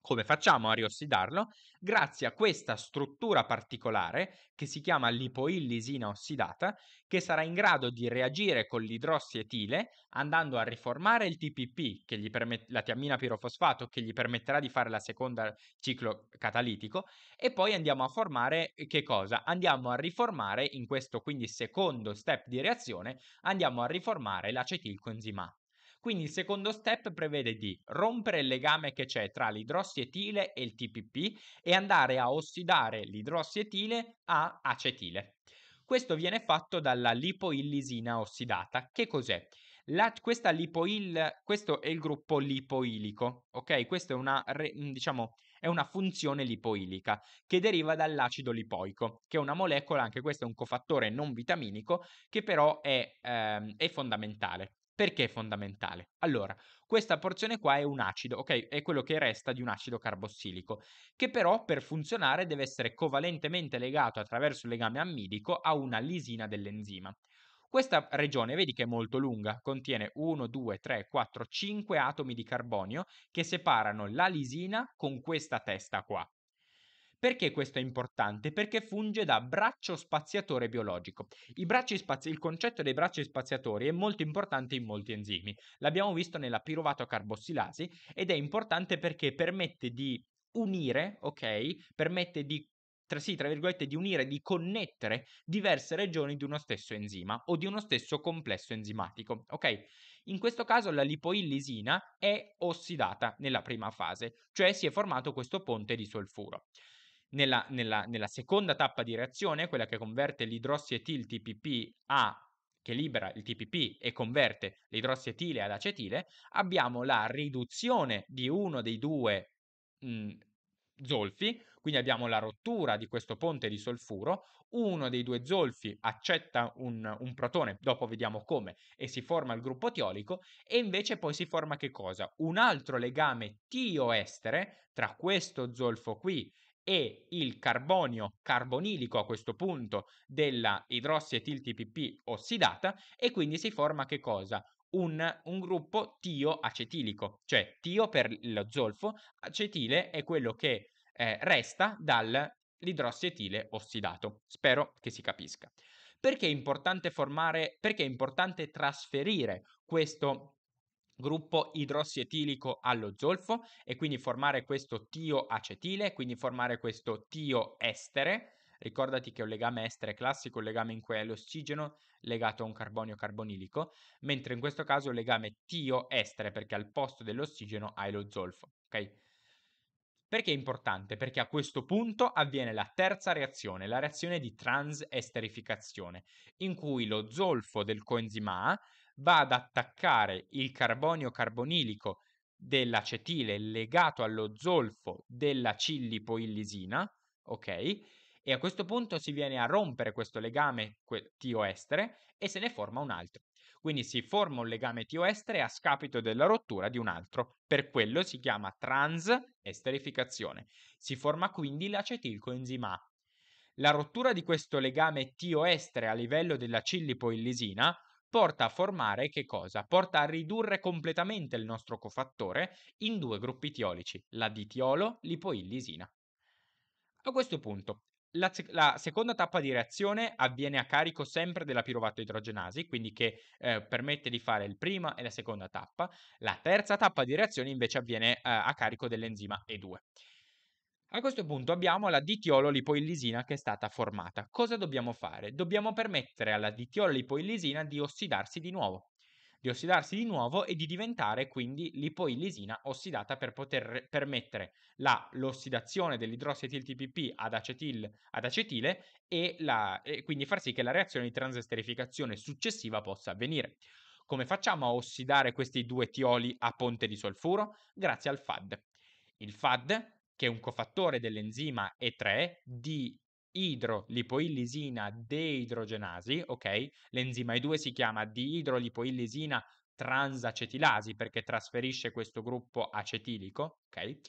Come facciamo a riossidarlo? Grazie a questa struttura particolare che si chiama lipoillisina ossidata, che sarà in grado di reagire con l'idrossietile andando a riformare il TPP, permet- la tiammina pirofosfato, che gli permetterà di fare la seconda ciclo catalitico, e poi andiamo a formare eh, che cosa? Andiamo a riformare in questo quindi secondo step di reazione, andiamo a riformare l'acetilcoenzima quindi il secondo step prevede di rompere il legame che c'è tra l'idrossietile e il TPP e andare a ossidare l'idrossietile a acetile. Questo viene fatto dalla lipoillisina ossidata. Che cos'è? La, lipoil, questo è il gruppo lipoilico, ok? Questa è una, diciamo, è una funzione lipoilica che deriva dall'acido lipoico, che è una molecola, anche questo è un cofattore non vitaminico, che però è, ehm, è fondamentale. Perché è fondamentale? Allora, questa porzione qua è un acido, ok? È quello che resta di un acido carbossilico, che però per funzionare deve essere covalentemente legato attraverso il legame ammidico a una lisina dell'enzima. Questa regione, vedi che è molto lunga, contiene 1, 2, 3, 4, 5 atomi di carbonio che separano la lisina con questa testa qua. Perché questo è importante? Perché funge da braccio spaziatore biologico. Spazi- il concetto dei bracci spaziatori è molto importante in molti enzimi. L'abbiamo visto nella pirovato carbossilasi ed è importante perché permette di unire, ok? Permette di tra, sì, tra virgolette, di unire, di connettere diverse regioni di uno stesso enzima o di uno stesso complesso enzimatico. Ok? In questo caso la lipoillisina è ossidata nella prima fase, cioè si è formato questo ponte di solfuro. Nella, nella, nella seconda tappa di reazione, quella che converte l'idrossietil TPP a che libera il TPP e converte l'idrossietile ad acetile, abbiamo la riduzione di uno dei due mh, mhmm, zolfi, quindi abbiamo la rottura di questo ponte di solfuro, uno dei due zolfi accetta un, un, protone, dopo vediamo come, e si forma il gruppo tiolico, e invece poi si forma che cosa? Un altro legame tioestere tra questo zolfo qui e il carbonio carbonilico a questo punto della idrossietil-TPP ossidata e quindi si forma che cosa? Un, un, gruppo tioacetilico, cioè tio per lo zolfo, acetile è quello che eh, resta dall'idrossietile ossidato. Spero che si capisca. Perché è importante formare, perché è importante trasferire questo gruppo idrossietilico allo zolfo e quindi formare questo tioacetile, quindi formare questo tioestere. Ricordati che è un legame estere classico un legame in cui è l'ossigeno legato a un carbonio carbonilico, mentre in questo caso è un legame tioestere perché al posto dell'ossigeno hai lo zolfo, ok? Perché è importante? Perché a questo punto avviene la terza reazione, la reazione di transesterificazione, in cui lo zolfo del coenzima A va ad attaccare il carbonio carbonilico dell'acetile legato allo zolfo della cillipoillisina, ok? E a questo punto si viene a rompere questo legame tioestere e se ne forma un altro. Quindi si forma un legame tioestere a scapito della rottura di un altro. Per quello si chiama transesterificazione. Si forma quindi l'acetilcoenzima A. La rottura di questo legame tioestere a livello della cillipoillisina porta a formare che cosa? Porta a ridurre completamente il nostro cofattore in due gruppi tiolici, la ditiolo, lipoillisina. A questo punto, la, la, seconda tappa di reazione avviene a carico sempre della pirovato idrogenasi, quindi che eh, permette di fare il prima e la seconda tappa. La terza tappa di reazione invece avviene eh, a carico dell'enzima E2. A questo punto abbiamo la ditiolo-lipoillisina che è stata formata. Cosa dobbiamo fare? Dobbiamo permettere alla ditiolo-lipoillisina di ossidarsi di nuovo, di ossidarsi di nuovo e di diventare quindi lipoillisina ossidata per poter permettere la, l'ossidazione dellidrossetil tpp ad, acetil, ad acetile e, la, e quindi far sì che la reazione di transesterificazione successiva possa avvenire. Come facciamo a ossidare questi due tioli a ponte di solfuro? Grazie al FAD. Il FAD che è un cofattore dell'enzima E3 di idrolipoillisina deidrogenasi, ok? L'enzima E2 si chiama diidrolipoillisina transacetilasi perché trasferisce questo gruppo acetilico, ok?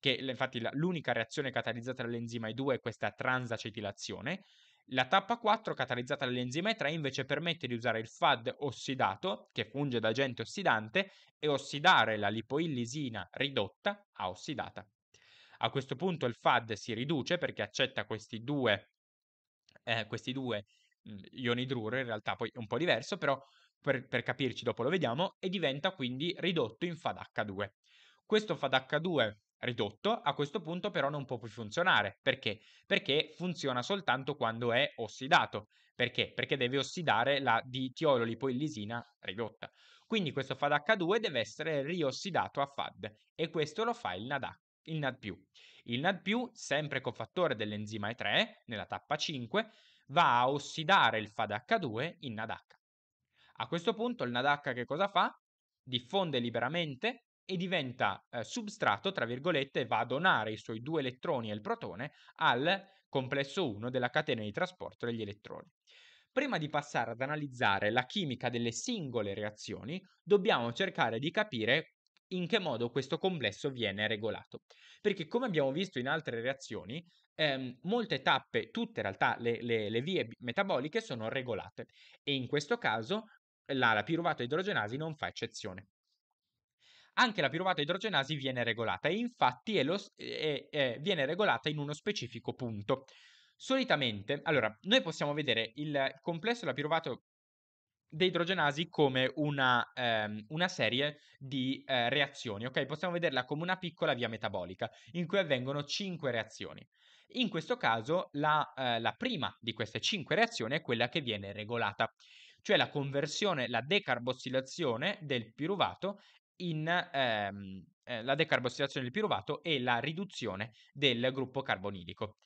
Che infatti l'unica reazione catalizzata dall'enzima E2 è questa transacetilazione. La tappa 4, catalizzata dall'enzima E3, invece permette di usare il FAD ossidato, che funge da agente ossidante, e ossidare la lipoillisina ridotta a ossidata. A questo punto il FAD si riduce perché accetta questi due, eh, questi due mhmm, ioni idruro, in realtà poi è un po' diverso, però per, per, capirci dopo lo vediamo, e diventa quindi ridotto in FADH2. Questo FADH2 ridotto a questo punto però non può più funzionare, perché? Perché funziona soltanto quando è ossidato, perché? Perché deve ossidare la ditiololipoillisina ridotta. Quindi questo FADH2 deve essere riossidato a FAD e questo lo fa il NADH il NAD+. Il NAD+, sempre cofattore dell'enzima E3, nella tappa 5, va a ossidare il FADH2 in NADH. A questo punto il NADH che cosa fa? Diffonde liberamente e diventa eh, substrato, tra virgolette, va a donare i suoi due elettroni e il protone al complesso 1 della catena di trasporto degli elettroni. Prima di passare ad analizzare la chimica delle singole reazioni, dobbiamo cercare di capire in che modo questo complesso viene regolato. Perché come abbiamo visto in altre reazioni, ehm, molte tappe, tutte in realtà le, le, le, vie metaboliche sono regolate e in questo caso la, la piruvato idrogenasi non fa eccezione. Anche la piruvato idrogenasi viene regolata e infatti è lo, è, è, viene regolata in uno specifico punto. Solitamente, allora, noi possiamo vedere il complesso della piruvato deidrogenasi come una, ehm, una serie di eh, reazioni, ok? Possiamo vederla come una piccola via metabolica in cui avvengono cinque reazioni. In questo caso la, eh, la prima di queste cinque reazioni è quella che viene regolata, cioè la conversione, la decarbossilazione del piruvato in ehm, eh, la decarbossilazione del piruvato e la riduzione del gruppo carbonilico.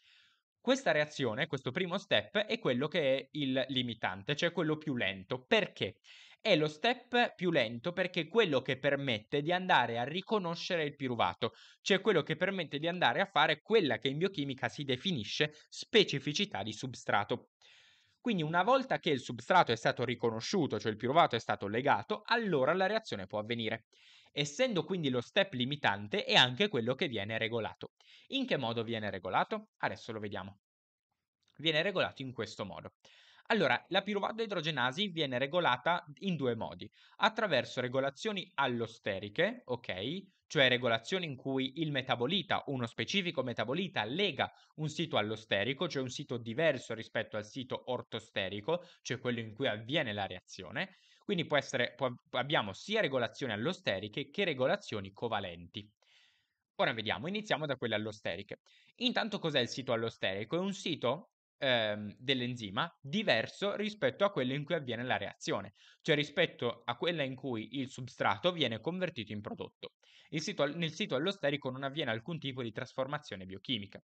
Questa reazione, questo primo step, è quello che è il limitante, cioè quello più lento. Perché? È lo step più lento perché è quello che permette di andare a riconoscere il piruvato, cioè quello che permette di andare a fare quella che in biochimica si definisce specificità di substrato. Quindi una volta che il substrato è stato riconosciuto, cioè il piruvato è stato legato, allora la reazione può avvenire. Essendo quindi lo step limitante è anche quello che viene regolato. In che modo viene regolato? Adesso lo vediamo. Viene regolato in questo modo. Allora, la piruvato idrogenasi viene regolata in due modi, attraverso regolazioni allosteriche, ok? Cioè regolazioni in cui il metabolita, uno specifico metabolita, lega un sito allosterico, cioè un sito diverso rispetto al sito ortosterico, cioè quello in cui avviene la reazione, quindi può essere, può, abbiamo sia regolazioni allosteriche che regolazioni covalenti. Ora vediamo, iniziamo da quelle allosteriche. Intanto cos'è il sito allosterico? È un sito ehm, dell'enzima diverso rispetto a quello in cui avviene la reazione, cioè rispetto a quella in cui il substrato viene convertito in prodotto. Sito, nel sito allosterico non avviene alcun tipo di trasformazione biochimica,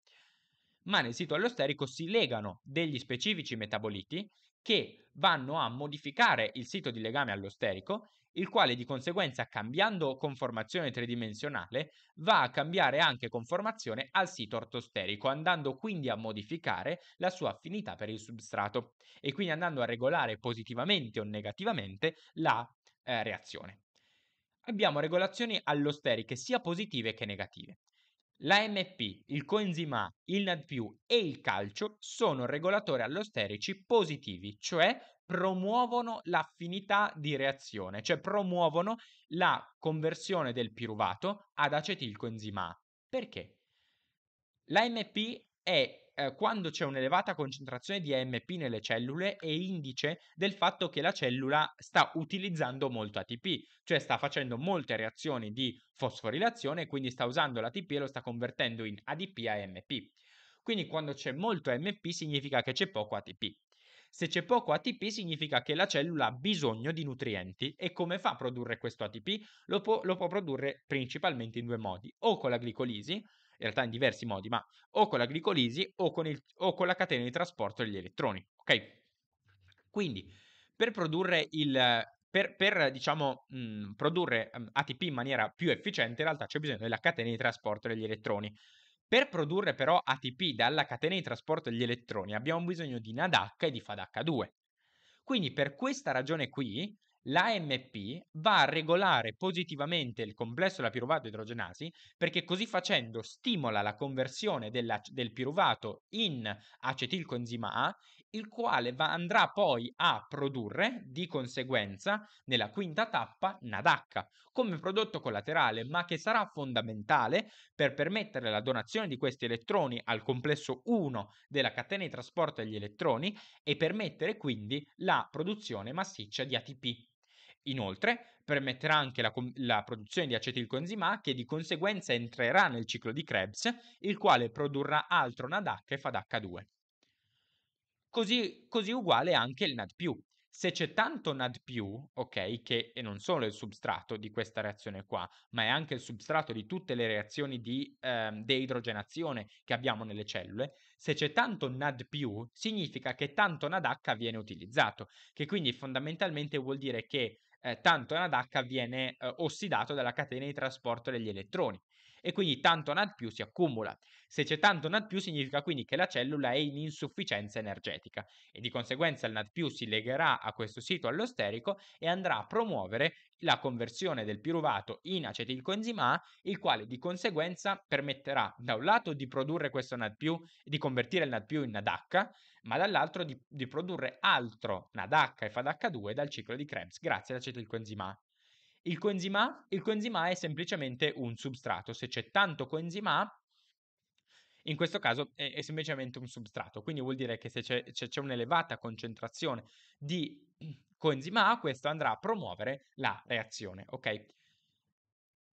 ma nel sito allosterico si legano degli specifici metaboliti che vanno a modificare il sito di legame allosterico, il quale di conseguenza cambiando conformazione tridimensionale va a cambiare anche conformazione al sito ortosterico, andando quindi a modificare la sua affinità per il substrato e quindi andando a regolare positivamente o negativamente la eh, reazione. Abbiamo regolazioni allosteriche sia positive che negative. L'AMP, il coenzima A, il NAD+, e il calcio sono regolatori allosterici positivi, cioè promuovono l'affinità di reazione, cioè promuovono la conversione del piruvato ad acetilcoenzima A. Perché? L'AMP è eh, quando c'è un'elevata concentrazione di AMP nelle cellule è indice del fatto che la cellula sta utilizzando molto ATP, cioè sta facendo molte reazioni di fosforilazione, e quindi sta usando l'ATP e lo sta convertendo in ADP e AMP. Quindi quando c'è molto AMP significa che c'è poco ATP. Se c'è poco ATP significa che la cellula ha bisogno di nutrienti e come fa a produrre questo ATP? Lo può, lo può produrre principalmente in due modi, o con la glicolisi, in realtà in diversi modi, ma o con la glicolisi o con, il, o con la catena di trasporto degli elettroni. Ok? Quindi, per produrre il, per, per, diciamo, mh, mhmm, produrre mhmm, ATP in maniera più efficiente, in realtà c'è bisogno della catena di trasporto degli elettroni. Per produrre però ATP dalla catena di trasporto degli elettroni abbiamo bisogno di NADH e di FADH2. Quindi per questa ragione qui L'AMP va a regolare positivamente il complesso della piruvato idrogenasi perché così facendo stimola la conversione della, del piruvato in acetilcoenzima A, il quale va, andrà poi a produrre di conseguenza nella quinta tappa NADH come prodotto collaterale, ma che sarà fondamentale per permettere la donazione di questi elettroni al complesso 1 della catena di trasporto degli elettroni e permettere quindi la produzione massiccia di ATP. Inoltre, permetterà anche la, la produzione di acetilcoenzima che di conseguenza entrerà nel ciclo di Krebs, il quale produrrà altro NADH e FADH2. Così, così uguale anche il NAD+, se c'è tanto NAD+, ok, che è non solo il substrato di questa reazione qua, ma è anche il substrato di tutte le reazioni di ehm, deidrogenazione che abbiamo nelle cellule, se c'è tanto NAD+, significa che tanto NADH viene utilizzato, che quindi fondamentalmente vuol dire che eh, tanto NADH viene eh, ossidato dalla catena di trasporto degli elettroni e quindi tanto NAD più si accumula. Se c'è tanto NAD più significa quindi che la cellula è in insufficienza energetica e di conseguenza il NAD più si legherà a questo sito allosterico e andrà a promuovere la conversione del piruvato in acetilcoenzima A, il quale di conseguenza permetterà da un lato di produrre questo NAD+, di convertire il NAD+, in NADH, ma dall'altro di, di produrre altro NADH e FADH2 dal ciclo di Krebs grazie all'acetilcoenzima A. Il coenzima A? Il coenzima A è semplicemente un substrato. Se c'è tanto coenzima A, in questo caso è, è semplicemente un substrato. Quindi vuol dire che se c'è, c'è, c'è un'elevata concentrazione di coenzima A, questo andrà a promuovere la reazione, ok?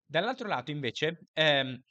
Dall'altro lato, invece, ehm,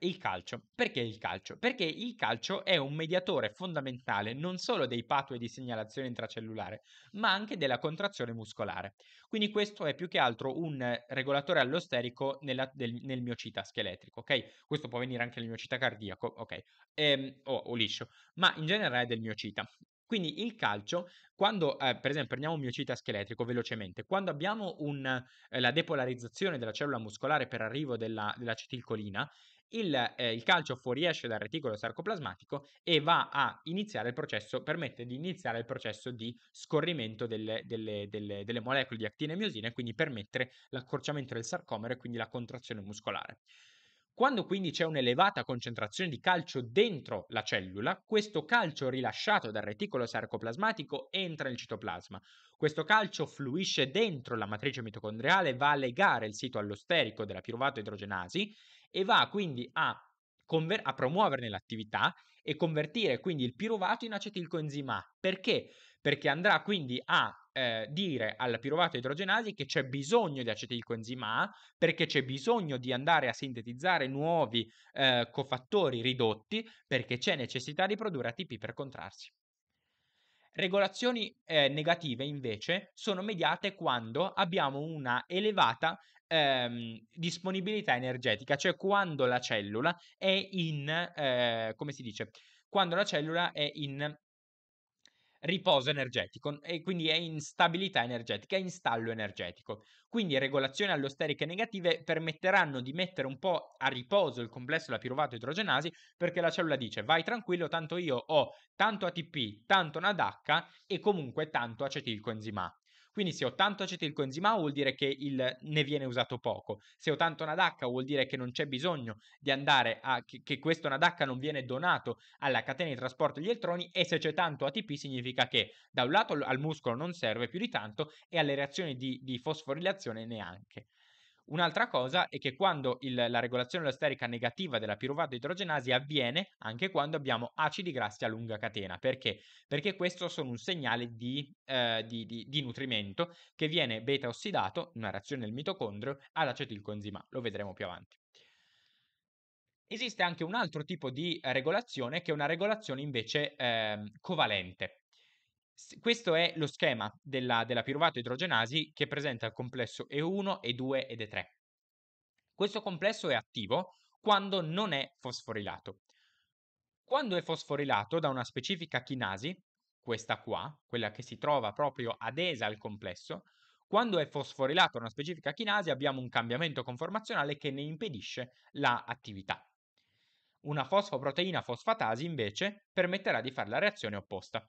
il calcio. Perché il calcio? Perché il calcio è un mediatore fondamentale non solo dei pathway di segnalazione intracellulare, ma anche della contrazione muscolare. Quindi questo è più che altro un regolatore allosterico nella, del, nel miocita scheletrico, ok? Questo può venire anche nel miocita cardiaco, ok? Ehm, o, o liscio, ma in generale è del miocita. Quindi il calcio, quando eh, per esempio prendiamo un miocita scheletrico velocemente, quando abbiamo un, eh, la depolarizzazione della cellula muscolare per arrivo della, dell'acetilcolina, il, eh, il, calcio fuoriesce dal reticolo sarcoplasmatico e va a iniziare il processo, permette di iniziare il processo di scorrimento delle, delle, delle, delle molecole di actina e miosina e quindi permettere l'accorciamento del sarcomero e quindi la contrazione muscolare. Quando quindi c'è un'elevata concentrazione di calcio dentro la cellula, questo calcio rilasciato dal reticolo sarcoplasmatico entra nel citoplasma. Questo calcio fluisce dentro la matrice mitocondriale, va a legare il sito allosterico della piruvato idrogenasi e va quindi a, conver- a promuoverne l'attività e convertire quindi il piruvato in acetilcoenzima A. Perché? Perché andrà quindi a eh, dire al piruvato idrogenasi che c'è bisogno di acetilcoenzima A perché c'è bisogno di andare a sintetizzare nuovi eh, cofattori ridotti perché c'è necessità di produrre ATP per contrarsi. Regolazioni eh, negative invece sono mediate quando abbiamo una elevata ehm, disponibilità energetica, cioè quando la cellula è in, eh, come si dice, quando la cellula è in riposo energetico e quindi è in stabilità energetica, è in stallo energetico. Quindi regolazioni allosteriche negative permetteranno di mettere un po' a riposo il complesso della piruvato idrogenasi perché la cellula dice vai tranquillo, tanto io ho tanto ATP, tanto NADH e comunque tanto acetilcoenzima quindi se ho tanto acetilcoenzima A vuol dire che il, ne viene usato poco, se ho tanto NADH vuol dire che non c'è bisogno di andare a che, che questo NADH non viene donato alla catena di trasporto degli elettroni e se c'è tanto ATP significa che da un lato al muscolo non serve più di tanto e alle reazioni di, di fosforilazione neanche. Un'altra cosa è che quando il, la regolazione elasterica negativa della piruvato idrogenasi avviene anche quando abbiamo acidi grassi a lunga catena. Perché? Perché questo sono un segnale di, eh, di, di, di nutrimento che viene beta ossidato, una reazione del mitocondrio, all'acetilcoenzima. Lo vedremo più avanti. Esiste anche un altro tipo di regolazione che è una regolazione invece eh, covalente questo è lo schema della, della piruvato idrogenasi che presenta il complesso E1, E2 ed E3. Questo complesso è attivo quando non è fosforilato. Quando è fosforilato da una specifica chinasi, questa qua, quella che si trova proprio adesa al complesso, quando è fosforilato da una specifica chinasi abbiamo un cambiamento conformazionale che ne impedisce l'attività. una fosfoproteina fosfatasi invece permetterà di fare la reazione opposta,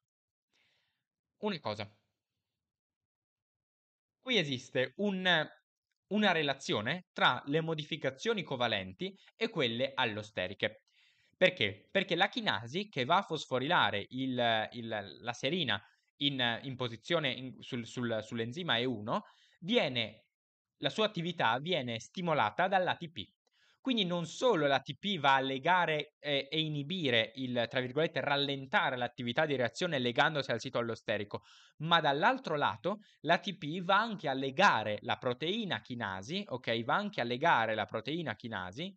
una cosa. Qui esiste un, una relazione tra le modificazioni covalenti e quelle allosteriche. Perché? Perché la chinasi che va a fosforilare il, il, la serina in, in posizione in, sul, sul, sull'enzima E1 viene, la sua attività viene stimolata dall'ATP. Quindi non solo l'ATP va a legare eh, e inibire il, tra virgolette, rallentare l'attività di reazione legandosi al sito allosterico, ma dall'altro lato l'ATP va anche a legare la proteina chinasi, ok? Va anche a legare la proteina chinasi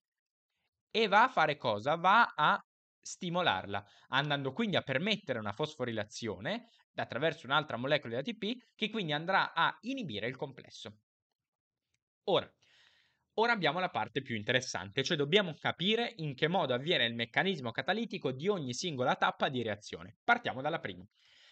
e va a fare cosa? Va a stimolarla, andando quindi a permettere una fosforilazione attraverso un'altra molecola di ATP che quindi andrà a inibire il complesso. Ora, Ora abbiamo la parte più interessante, cioè dobbiamo capire in che modo avviene il meccanismo catalitico di ogni singola tappa di reazione. Partiamo dalla prima.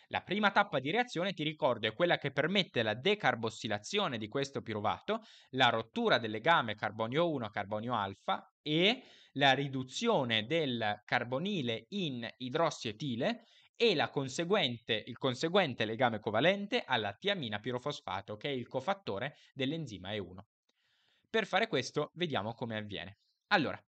La prima tappa di reazione, ti ricordo, è quella che permette la decarbossilazione di questo piruvato, la rottura del legame carbonio 1 a carbonio alfa e la riduzione del carbonile in idrossietile e conseguente, il conseguente legame covalente alla tiamina pirofosfato, che è il cofattore dell'enzima E1. Per fare questo vediamo come avviene. Allora,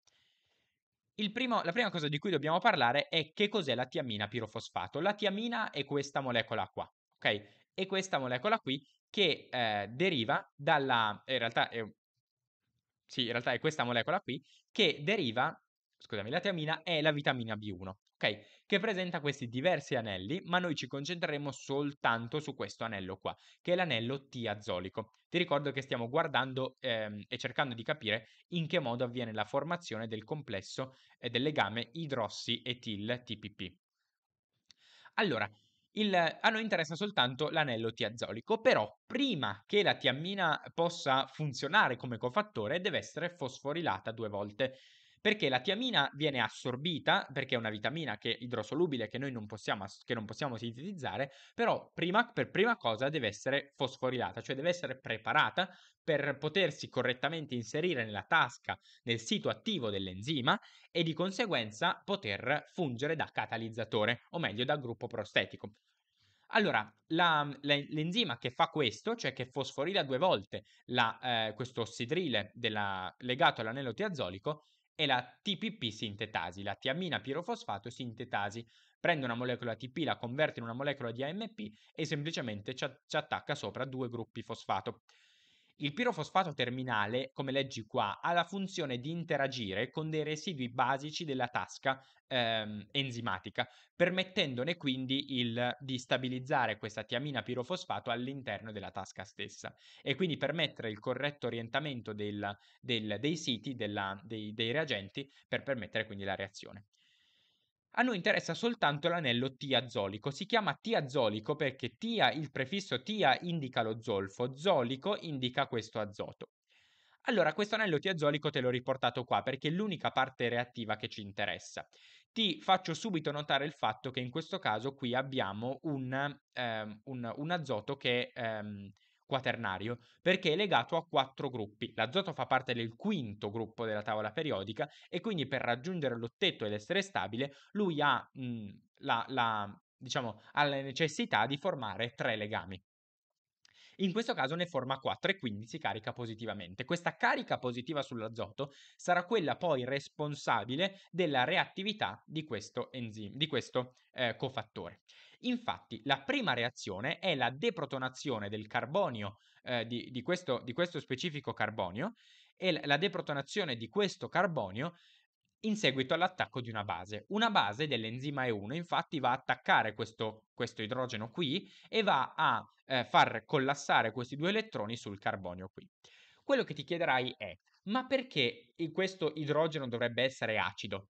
primo, la prima cosa di cui dobbiamo parlare è che cos'è la tiamina pirofosfato. La tiamina è questa molecola qua, ok? È questa molecola qui che eh, deriva dalla... Eh, in realtà è... Sì, in realtà è questa molecola qui che deriva scusami, la tiamina è la vitamina B1 ok? Che presenta questi diversi anelli, ma noi ci concentreremo soltanto su questo anello qua, che è l'anello tiazolico. Ti ricordo che stiamo guardando ehm, e cercando di capire in che modo avviene la formazione del complesso e del legame idrossi-etil-TPP. Allora, il, a noi interessa soltanto l'anello tiazolico, però prima che la tiammina possa funzionare come cofattore deve essere fosforilata due volte perché la tiamina viene assorbita, perché è una vitamina che è idrosolubile che noi non possiamo, che non possiamo sintetizzare, però prima, per prima cosa deve essere fosforilata, cioè deve essere preparata per potersi correttamente inserire nella tasca, nel sito attivo dell'enzima e di conseguenza poter fungere da catalizzatore, o meglio da gruppo prostetico. Allora, la, la, l'enzima che fa questo, cioè che fosforila due volte la, eh, questo ossidrile della, legato all'anello tiazolico, e la TPP sintetasi, la tiamina pirofosfato sintetasi. Prende una molecola TP, la converte in una molecola di AMP e semplicemente ci, ci attacca sopra due gruppi fosfato. Il pirofosfato terminale, come leggi qua, ha la funzione di interagire con dei residui basici della tasca ehm, enzimatica, permettendone quindi il, di stabilizzare questa tiamina pirofosfato all'interno della tasca stessa e quindi permettere il corretto orientamento del, del, dei siti, della, dei, dei reagenti per permettere quindi la reazione. A noi interessa soltanto l'anello tiazolico. Si chiama tiazolico perché tia, il prefisso tia indica lo zolfo, zolico indica questo azoto. Allora, questo anello tiazolico te l'ho riportato qua perché è l'unica parte reattiva che ci interessa. Ti faccio subito notare il fatto che in questo caso qui abbiamo un, ehm, un, un azoto che ehm, quaternario, perché è legato a quattro gruppi. L'azoto fa parte del quinto gruppo della tavola periodica e quindi per raggiungere l'ottetto ed essere stabile, lui ha, mh, mhmm, la, la, diciamo, ha la necessità di formare tre legami. In questo caso ne forma 4 e quindi si carica positivamente. Questa carica positiva sull'azoto sarà quella poi responsabile della reattività di questo, enzima, di questo eh, cofattore. Infatti, la prima reazione è la deprotonazione del carbonio, eh, di, di, questo, di questo specifico carbonio, e la deprotonazione di questo carbonio in seguito all'attacco di una base. Una base dell'enzima E1 infatti va a attaccare questo, questo idrogeno qui e va a eh, far collassare questi due elettroni sul carbonio qui. Quello che ti chiederai è, ma perché questo idrogeno dovrebbe essere acido?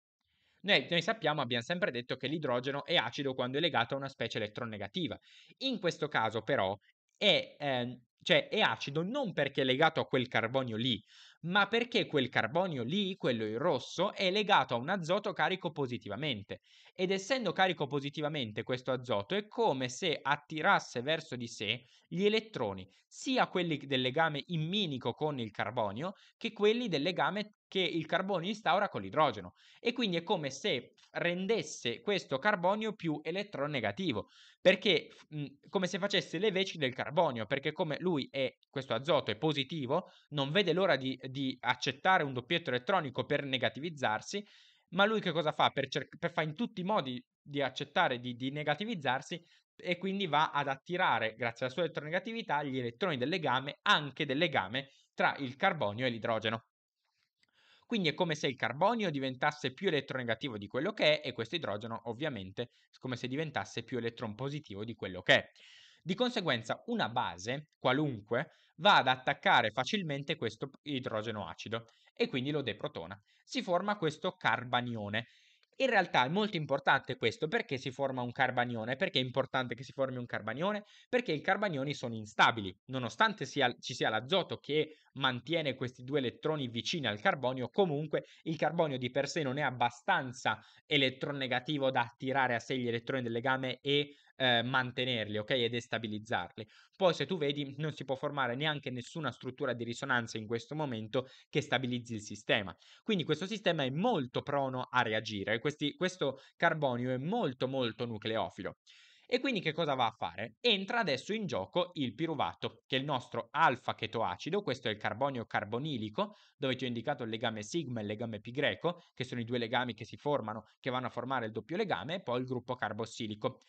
Noi, noi, sappiamo, abbiamo sempre detto che l'idrogeno è acido quando è legato a una specie elettronegativa. In questo caso, però, è, eh, cioè, è acido non perché è legato a quel carbonio lì, ma perché quel carbonio lì, quello in rosso, è legato a un azoto carico positivamente. Ed essendo carico positivamente questo azoto, è come se attirasse verso di sé gli elettroni, sia quelli del legame imminico con il carbonio, che quelli del legame che il carbonio instaura con l'idrogeno e quindi è come se rendesse questo carbonio più elettronegativo, perché mh, mhmm, come se facesse le veci del carbonio, perché come lui è questo azoto è positivo, non vede l'ora di, di accettare un doppietto elettronico per negativizzarsi, ma lui che cosa fa? Per, cer- per fa in tutti i modi di accettare di, di negativizzarsi e quindi va ad attirare, grazie alla sua elettronegatività, gli elettroni del legame, anche del legame tra il carbonio e l'idrogeno. Quindi è come se il carbonio diventasse più elettronegativo di quello che è e questo idrogeno ovviamente come se diventasse più elettron positivo di quello che è. Di conseguenza una base, qualunque, va ad attaccare facilmente questo idrogeno acido e quindi lo deprotona. Si forma questo carbanione in realtà è molto importante questo perché si forma un carbanione, perché è importante che si formi un carbanione? Perché i carbanioni sono instabili, nonostante sia, ci sia l'azoto che mantiene questi due elettroni vicini al carbonio, comunque il carbonio di per sé non è abbastanza elettronegativo da attirare a sé gli elettroni del legame e eh, mantenerli, ok? E destabilizzarli. Poi se tu vedi non si può formare neanche nessuna struttura di risonanza in questo momento che stabilizzi il sistema. Quindi questo sistema è molto prono a reagire questi, questo carbonio è molto molto nucleofilo. E quindi che cosa va a fare? Entra adesso in gioco il piruvato, che è il nostro alfa-chetoacido, questo è il carbonio carbonilico, dove ti ho indicato il legame sigma e il legame pi greco, che sono i due legami che si formano, che vanno a formare il doppio legame, e poi il gruppo carbossilico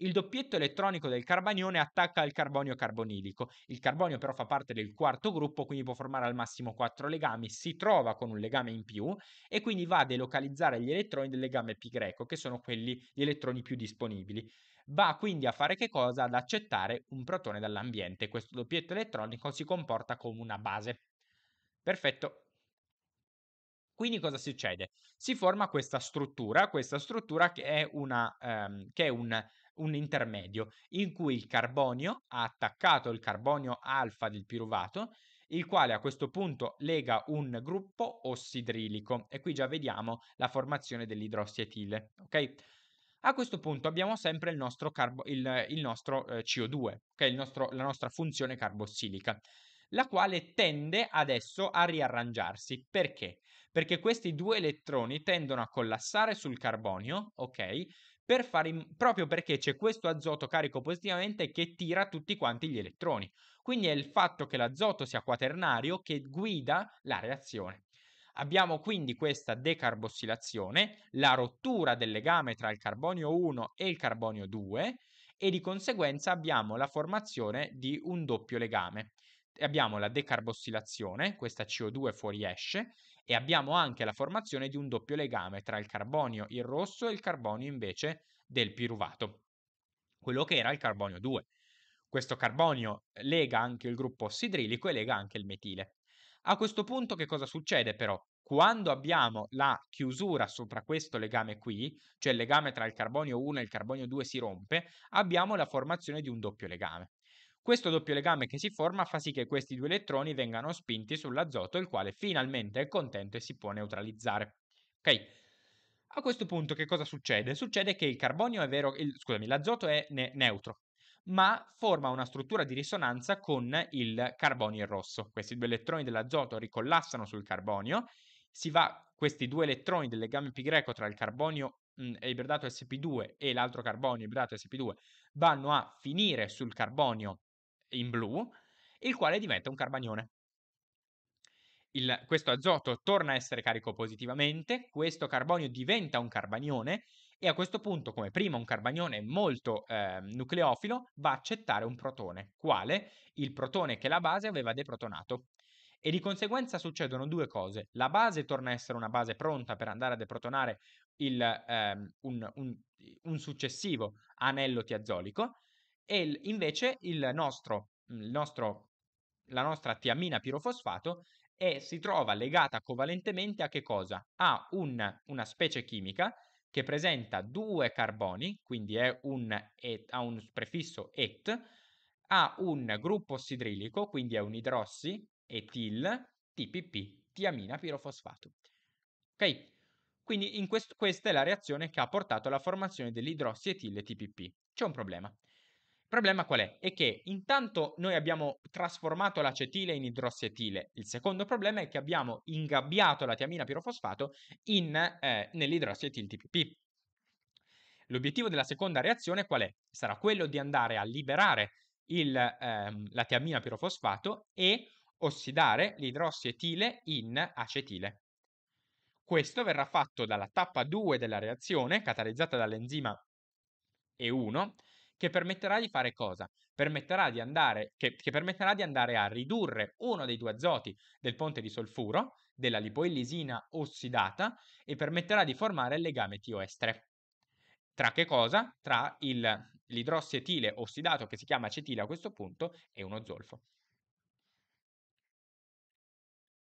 il doppietto elettronico del carbanione attacca al carbonio carbonilico. Il carbonio però fa parte del quarto gruppo, quindi può formare al massimo quattro legami, si trova con un legame in più e quindi va a delocalizzare gli elettroni del legame pi greco, che sono quelli gli elettroni più disponibili. Va quindi a fare che cosa? Ad accettare un protone dall'ambiente. Questo doppietto elettronico si comporta come una base. Perfetto, quindi cosa succede? Si forma questa struttura, questa struttura che è, una, um, che è un un intermedio in cui il carbonio ha attaccato il carbonio alfa del piruvato, il quale a questo punto lega un gruppo ossidrilico e qui già vediamo la formazione dell'idrossietile, ok? A questo punto abbiamo sempre il nostro, carbo- il, il nostro eh, CO2, okay? è la nostra funzione carbossilica la quale tende adesso a riarrangiarsi. Perché? Perché questi due elettroni tendono a collassare sul carbonio, ok? per in... proprio perché c'è questo azoto carico positivamente che tira tutti quanti gli elettroni. Quindi è il fatto che l'azoto sia quaternario che guida la reazione. Abbiamo quindi questa decarbossilazione, la rottura del legame tra il carbonio 1 e il carbonio 2 e di conseguenza abbiamo la formazione di un doppio legame abbiamo la decarbossilazione, questa CO2 fuoriesce, e abbiamo anche la formazione di un doppio legame tra il carbonio il rosso e il carbonio invece del piruvato, quello che era il carbonio 2. Questo carbonio lega anche il gruppo ossidrilico e lega anche il metile. A questo punto che cosa succede però? Quando abbiamo la chiusura sopra questo legame qui, cioè il legame tra il carbonio 1 e il carbonio 2 si rompe, abbiamo la formazione di un doppio legame. Questo doppio legame che si forma fa sì che questi due elettroni vengano spinti sull'azoto, il quale finalmente è contento e si può neutralizzare. Ok? A questo punto che cosa succede? Succede che il carbonio è vero, il, scusami, l'azoto è ne- neutro, ma forma una struttura di risonanza con il carbonio rosso. Questi due elettroni dell'azoto ricollassano sul carbonio, si va questi due elettroni del legame π tra il carbonio mh, ibridato sp2 e l'altro carbonio ibridato sp2 vanno a finire sul carbonio in blu, il quale diventa un carbanione. Il, questo azoto torna a essere carico positivamente, questo carbonio diventa un carbanione e a questo punto, come prima un carbanione molto eh, nucleofilo, va a accettare un protone, quale il protone che la base aveva deprotonato. E di conseguenza succedono due cose. La base torna a essere una base pronta per andare a deprotonare il, eh, un, un, un successivo anello tiazolico e il, invece il nostro, il nostro, la nostra tiamina pirofosfato è, si trova legata covalentemente a che cosa? A un, una specie chimica che presenta due carboni, quindi un et, ha un prefisso et, ha un gruppo ossidrilico, quindi è un idrossi, etil, TPP, tiamina pirofosfato. Ok? Quindi quest- questa è la reazione che ha portato alla formazione dell'idrossietil TPP. C'è un problema. Il problema qual è? È che intanto noi abbiamo trasformato l'acetile in idrossietile. Il secondo problema è che abbiamo ingabbiato la tiamina pirofosfato in, eh, nell'idrossietil TPP. L'obiettivo della seconda reazione qual è? Sarà quello di andare a liberare il, ehm, la tiamina pirofosfato e ossidare l'idrossietile in acetile. Questo verrà fatto dalla tappa 2 della reazione, catalizzata dall'enzima E1, che permetterà di fare cosa? Permetterà di andare, che, che permetterà di andare a ridurre uno dei due azoti del ponte di solfuro, della lipoellisina ossidata, e permetterà di formare il legame tioestre. Tra che cosa? Tra il, l'idrossietile ossidato, che si chiama acetile a questo punto, e uno zolfo.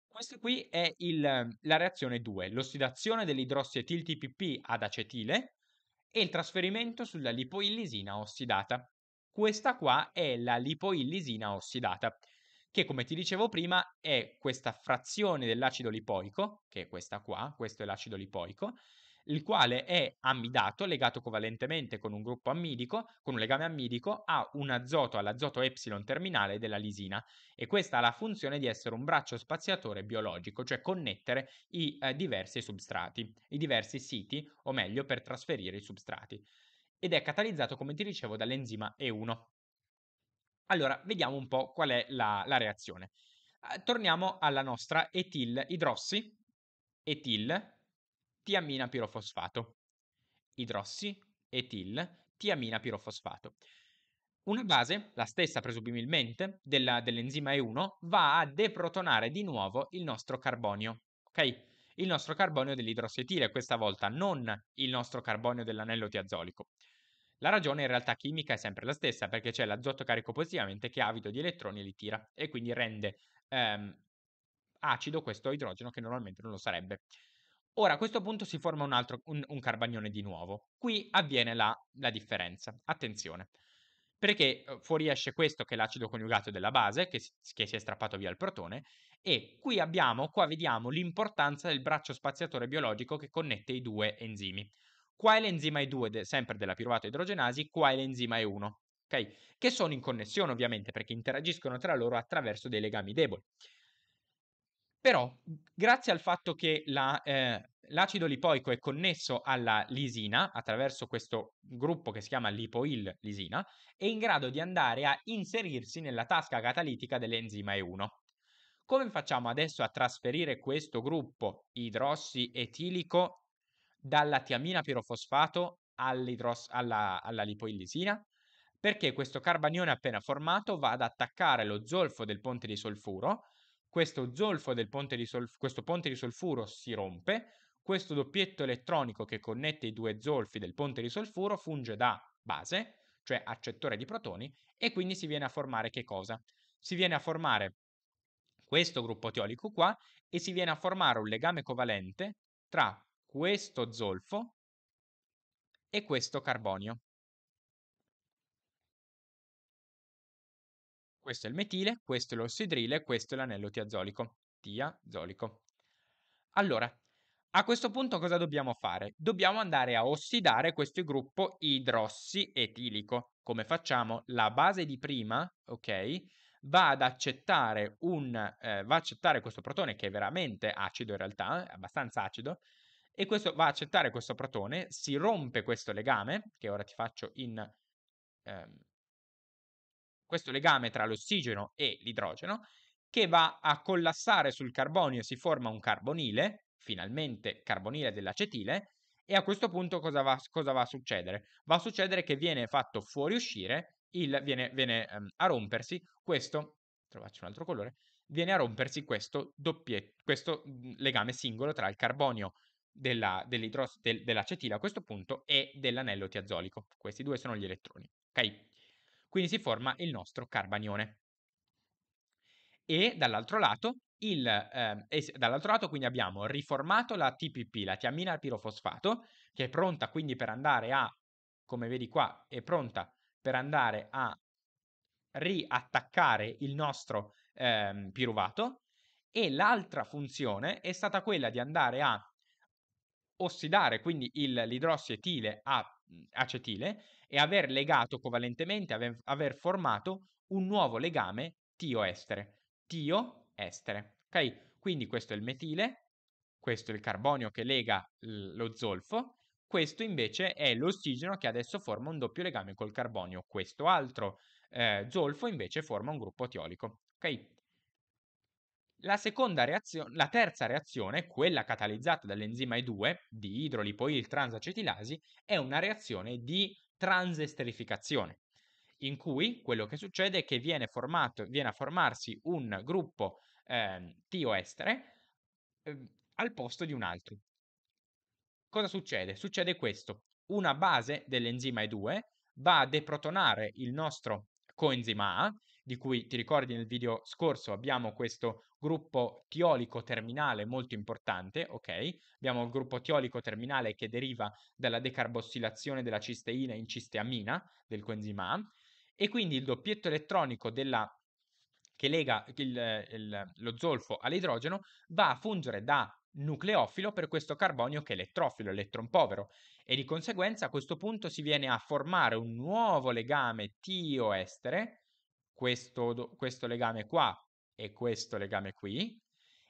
Questa qui è il, la reazione 2, l'ossidazione dell'idrossietil TPP ad acetile, e il trasferimento sulla lipoillisina ossidata. Questa qua è la lipoillisina ossidata, che come ti dicevo prima è questa frazione dell'acido lipoico, che è questa qua, questo è l'acido lipoico, il quale è ammidato, legato covalentemente con un gruppo ammidico, con un legame ammidico a un azoto, all'azoto epsilon terminale della lisina e questa ha la funzione di essere un braccio spaziatore biologico, cioè connettere i eh, diversi substrati, i diversi siti, o meglio per trasferire i substrati. Ed è catalizzato, come ti dicevo, dall'enzima E1. Allora, vediamo un po' qual è la, la reazione. Eh, torniamo alla nostra etil idrossi, etil tiamina pirofosfato, idrossi, etil, tiamina pirofosfato. Una base, la stessa presumibilmente, della, dell'enzima E1, va a deprotonare di nuovo il nostro carbonio, ok? Il nostro carbonio dell'idrossetile, questa volta non il nostro carbonio dell'anello tiazolico. La ragione in realtà chimica è sempre la stessa, perché c'è l'azoto carico positivamente che è avido di elettroni e li tira, e quindi rende ehm, acido questo idrogeno che normalmente non lo sarebbe. Ora a questo punto si forma un altro, un, un carbagnone di nuovo. Qui avviene la, la differenza. Attenzione perché uhm, fuoriesce questo che è l'acido coniugato della base che si, che si, è strappato via il protone e qui abbiamo, qua vediamo l'importanza del braccio spaziatore biologico che connette i due enzimi. Qua è l'enzima E2 de, sempre della piruvato idrogenasi, qua è l'enzima E1, okay? che sono in connessione ovviamente perché interagiscono tra loro attraverso dei legami deboli. Però, mhmm, grazie al fatto che la, eh, l'acido lipoico è connesso alla lisina attraverso questo gruppo che si chiama lipoil-lisina, è in grado di andare a inserirsi nella tasca catalitica dell'enzima E1. Come facciamo adesso a trasferire questo gruppo idrossi etilico dalla tiamina pirofosfato alla, alla lipoillisina? Perché questo carbanione appena formato va ad attaccare lo zolfo del ponte di solfuro questo zolfo del ponte di, solf- questo ponte di solfuro si rompe, questo doppietto elettronico che connette i due zolfi del ponte di solfuro funge da base, cioè accettore di protoni, e quindi si viene a formare che cosa? Si viene a formare questo gruppo teolico qua e si viene a formare un legame covalente tra questo zolfo e questo carbonio. Questo è il metile, questo è l'ossidrile, questo è l'anello tiazolico. Tiazolico. Allora, a questo punto cosa dobbiamo fare? Dobbiamo andare a ossidare questo gruppo idrossi-etilico. Come facciamo? La base di prima, ok, va ad accettare, un, eh, va accettare questo protone che è veramente acido in realtà, è eh, abbastanza acido, e questo va a accettare questo protone, si rompe questo legame, che ora ti faccio in, ehm, questo legame tra l'ossigeno e l'idrogeno che va a collassare sul carbonio e si forma un carbonile, finalmente carbonile dell'acetile, e a questo punto cosa va, cosa va, a succedere? Va a succedere che viene fatto fuoriuscire, il, viene, viene um, a rompersi questo, trovarci un altro colore, viene a rompersi questo, doppiet, questo mhmm, legame singolo tra il carbonio della, del, dell'acetile a questo punto e dell'anello tiazolico. Questi due sono gli elettroni. Ok? Quindi si forma il nostro carbanione. E dall'altro lato, il, eh, es- dall'altro lato quindi abbiamo riformato la TPP, la tiamina al pirofosfato, che è pronta quindi per andare a, come vedi qua, è pronta per andare a riattaccare il nostro ehm, piruvato e l'altra funzione è stata quella di andare a ossidare quindi il, l'idrossietile a Mhmm, acetile e aver legato covalentemente, aver, aver formato un nuovo legame tio-estere. Tio-estere. Ok? Quindi questo è il metile, questo è il carbonio che lega l- lo zolfo, questo invece è l'ossigeno che adesso forma un doppio legame col carbonio, questo altro eh, zolfo invece forma un gruppo tiolico. Ok? La, reazio- la terza reazione, quella catalizzata dall'enzima E2 di idrolipoil transacetilasi, è una reazione di transesterificazione, in cui quello che succede è che viene, formato, viene a formarsi un gruppo eh, tioestere eh, al posto di un altro. Cosa succede? Succede questo. Una base dell'enzima E2 va a deprotonare il nostro coenzima A di cui ti ricordi nel video scorso abbiamo questo gruppo tiolico terminale molto importante, ok? Abbiamo il gruppo tiolico terminale che deriva dalla decarbossilazione della cisteina in cisteamina del coenzima A e quindi il doppietto elettronico della che lega il, il, lo zolfo all'idrogeno va a fungere da nucleofilo per questo carbonio che è elettrofilo, elettron povero e di conseguenza a questo punto si viene a formare un nuovo legame tioestere questo, questo legame qua e questo legame qui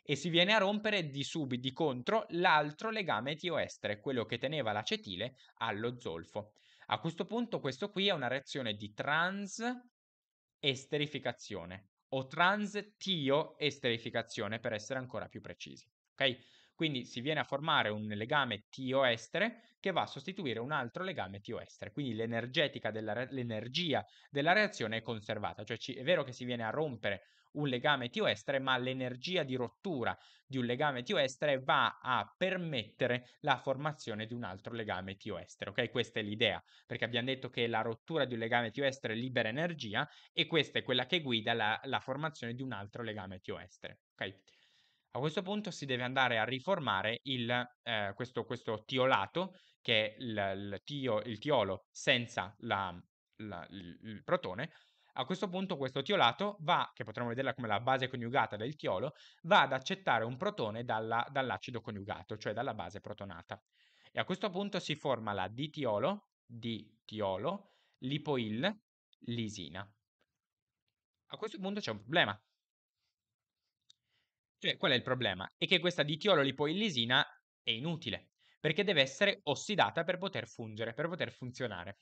e si viene a rompere di subito di contro l'altro legame tioestere, quello che teneva l'acetile allo zolfo. A questo punto questo qui è una reazione di trans-esterificazione o trans-tioesterificazione per essere ancora più precisi. Ok? Quindi si viene a formare un legame tioestere che va a sostituire un altro legame tioestere. Quindi della re- l'energia della reazione è conservata, cioè ci- è vero che si viene a rompere un legame tioestere, ma l'energia di rottura di un legame tioestere va a permettere la formazione di un altro legame tioestere, ok? Questa è l'idea, perché abbiamo detto che la rottura di un legame tioestere libera energia e questa è quella che guida la, la formazione di un altro legame tioestere, ok? A questo punto si deve andare a riformare il, eh, questo, questo, tiolato, che è il, il, tio, il tiolo senza la, la, il protone, a questo punto questo tiolato va, che potremmo vederla come la base coniugata del tiolo, va ad accettare un protone dalla, dall'acido coniugato, cioè dalla base protonata. E a questo punto si forma la ditiolo, ditiolo, lipoil, lisina. A questo punto c'è un problema, cioè, qual è il problema? È che questa ditiolo-lipoillesina è inutile, perché deve essere ossidata per poter fungere, per poter funzionare.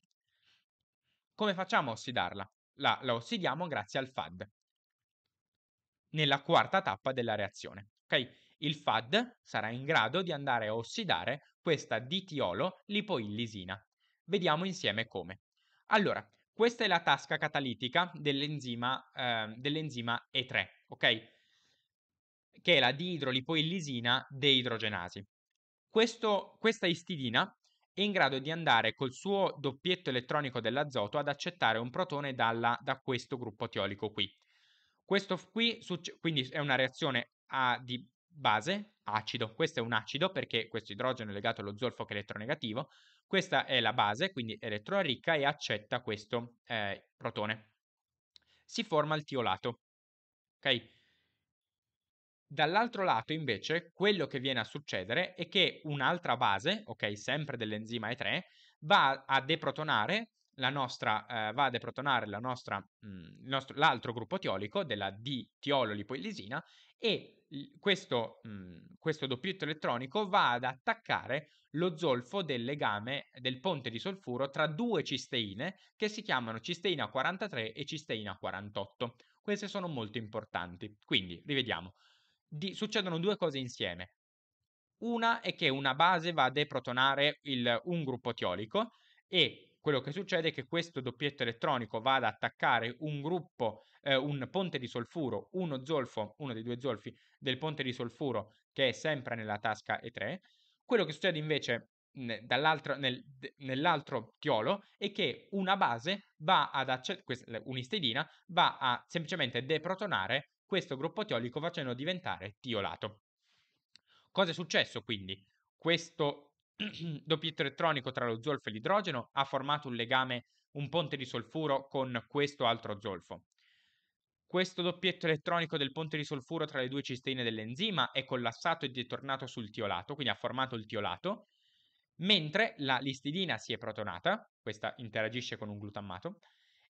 Come facciamo a ossidarla? La, la ossidiamo grazie al FAD, nella quarta tappa della reazione. Okay? Il FAD sarà in grado di andare a ossidare questa ditiolo-lipoillisina. Vediamo insieme come. Allora, questa è la tasca catalitica dell'enzima, eh, dell'enzima E3, ok? che è la diidrolipoillisina deidrogenasi. Questo, questa istidina è in grado di andare col suo doppietto elettronico dell'azoto ad accettare un protone dalla, da questo gruppo tiolico qui. Questo qui succe- quindi è una reazione a, di base, acido, questo è un acido perché questo idrogeno è legato allo zolfo che è elettronegativo, questa è la base, quindi elettroricca e accetta questo eh, protone. Si forma il tiolato. Okay? Dall'altro lato, invece, quello che viene a succedere è che un'altra base, ok, sempre dell'enzima E3, va a deprotonare la nostra, eh, va a deprotonare la nostra, mh, mm, nostro, l'altro gruppo tiolico della D-tiololipoillisina e questo, mh, mm, questo doppietto elettronico va ad attaccare lo zolfo del legame del ponte di solfuro tra due cisteine che si chiamano cisteina 43 e cisteina 48. Queste sono molto importanti. Quindi, rivediamo di, succedono due cose insieme. Una è che una base va a deprotonare il, un gruppo tiolico e quello che succede è che questo doppietto elettronico va ad attaccare un gruppo, eh, un ponte di solfuro, uno zolfo, uno dei due zolfi del ponte di solfuro che è sempre nella tasca E3. Quello che succede invece nel, nell'altro tiolo è che una base va ad accettare, un'istidina va a semplicemente deprotonare questo gruppo tiolico facendo diventare tiolato. Cosa è successo quindi? Questo *clears throat* doppietto elettronico tra lo zolfo e l'idrogeno ha formato un legame, un ponte di solfuro con questo altro zolfo. Questo doppietto elettronico del ponte di solfuro tra le due cisteine dell'enzima è collassato ed è tornato sul tiolato, quindi ha formato il tiolato, mentre la listidina si è protonata, questa interagisce con un glutammato,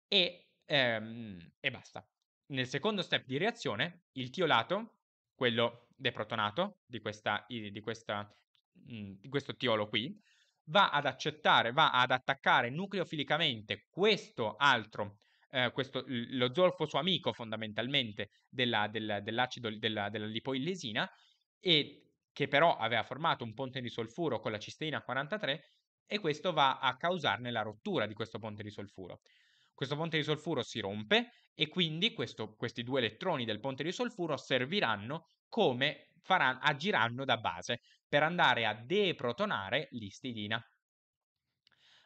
e, ehm, e basta. Nel secondo step di reazione, il tiolato, quello deprotonato di, questa, di, questa, mm, di questo tiolo qui, va ad accettare, va ad attaccare nucleofilicamente questo altro, eh, questo, lo zolfo suo amico fondamentalmente della, della, dell'acido della, della lipoillesina, e che però aveva formato un ponte di solfuro con la cisteina 43 e questo va a causarne la rottura di questo ponte di solfuro. Questo ponte di solfuro si rompe e quindi questo, questi due elettroni del ponte di solfuro serviranno come faranno, agiranno da base per andare a deprotonare l'istidina.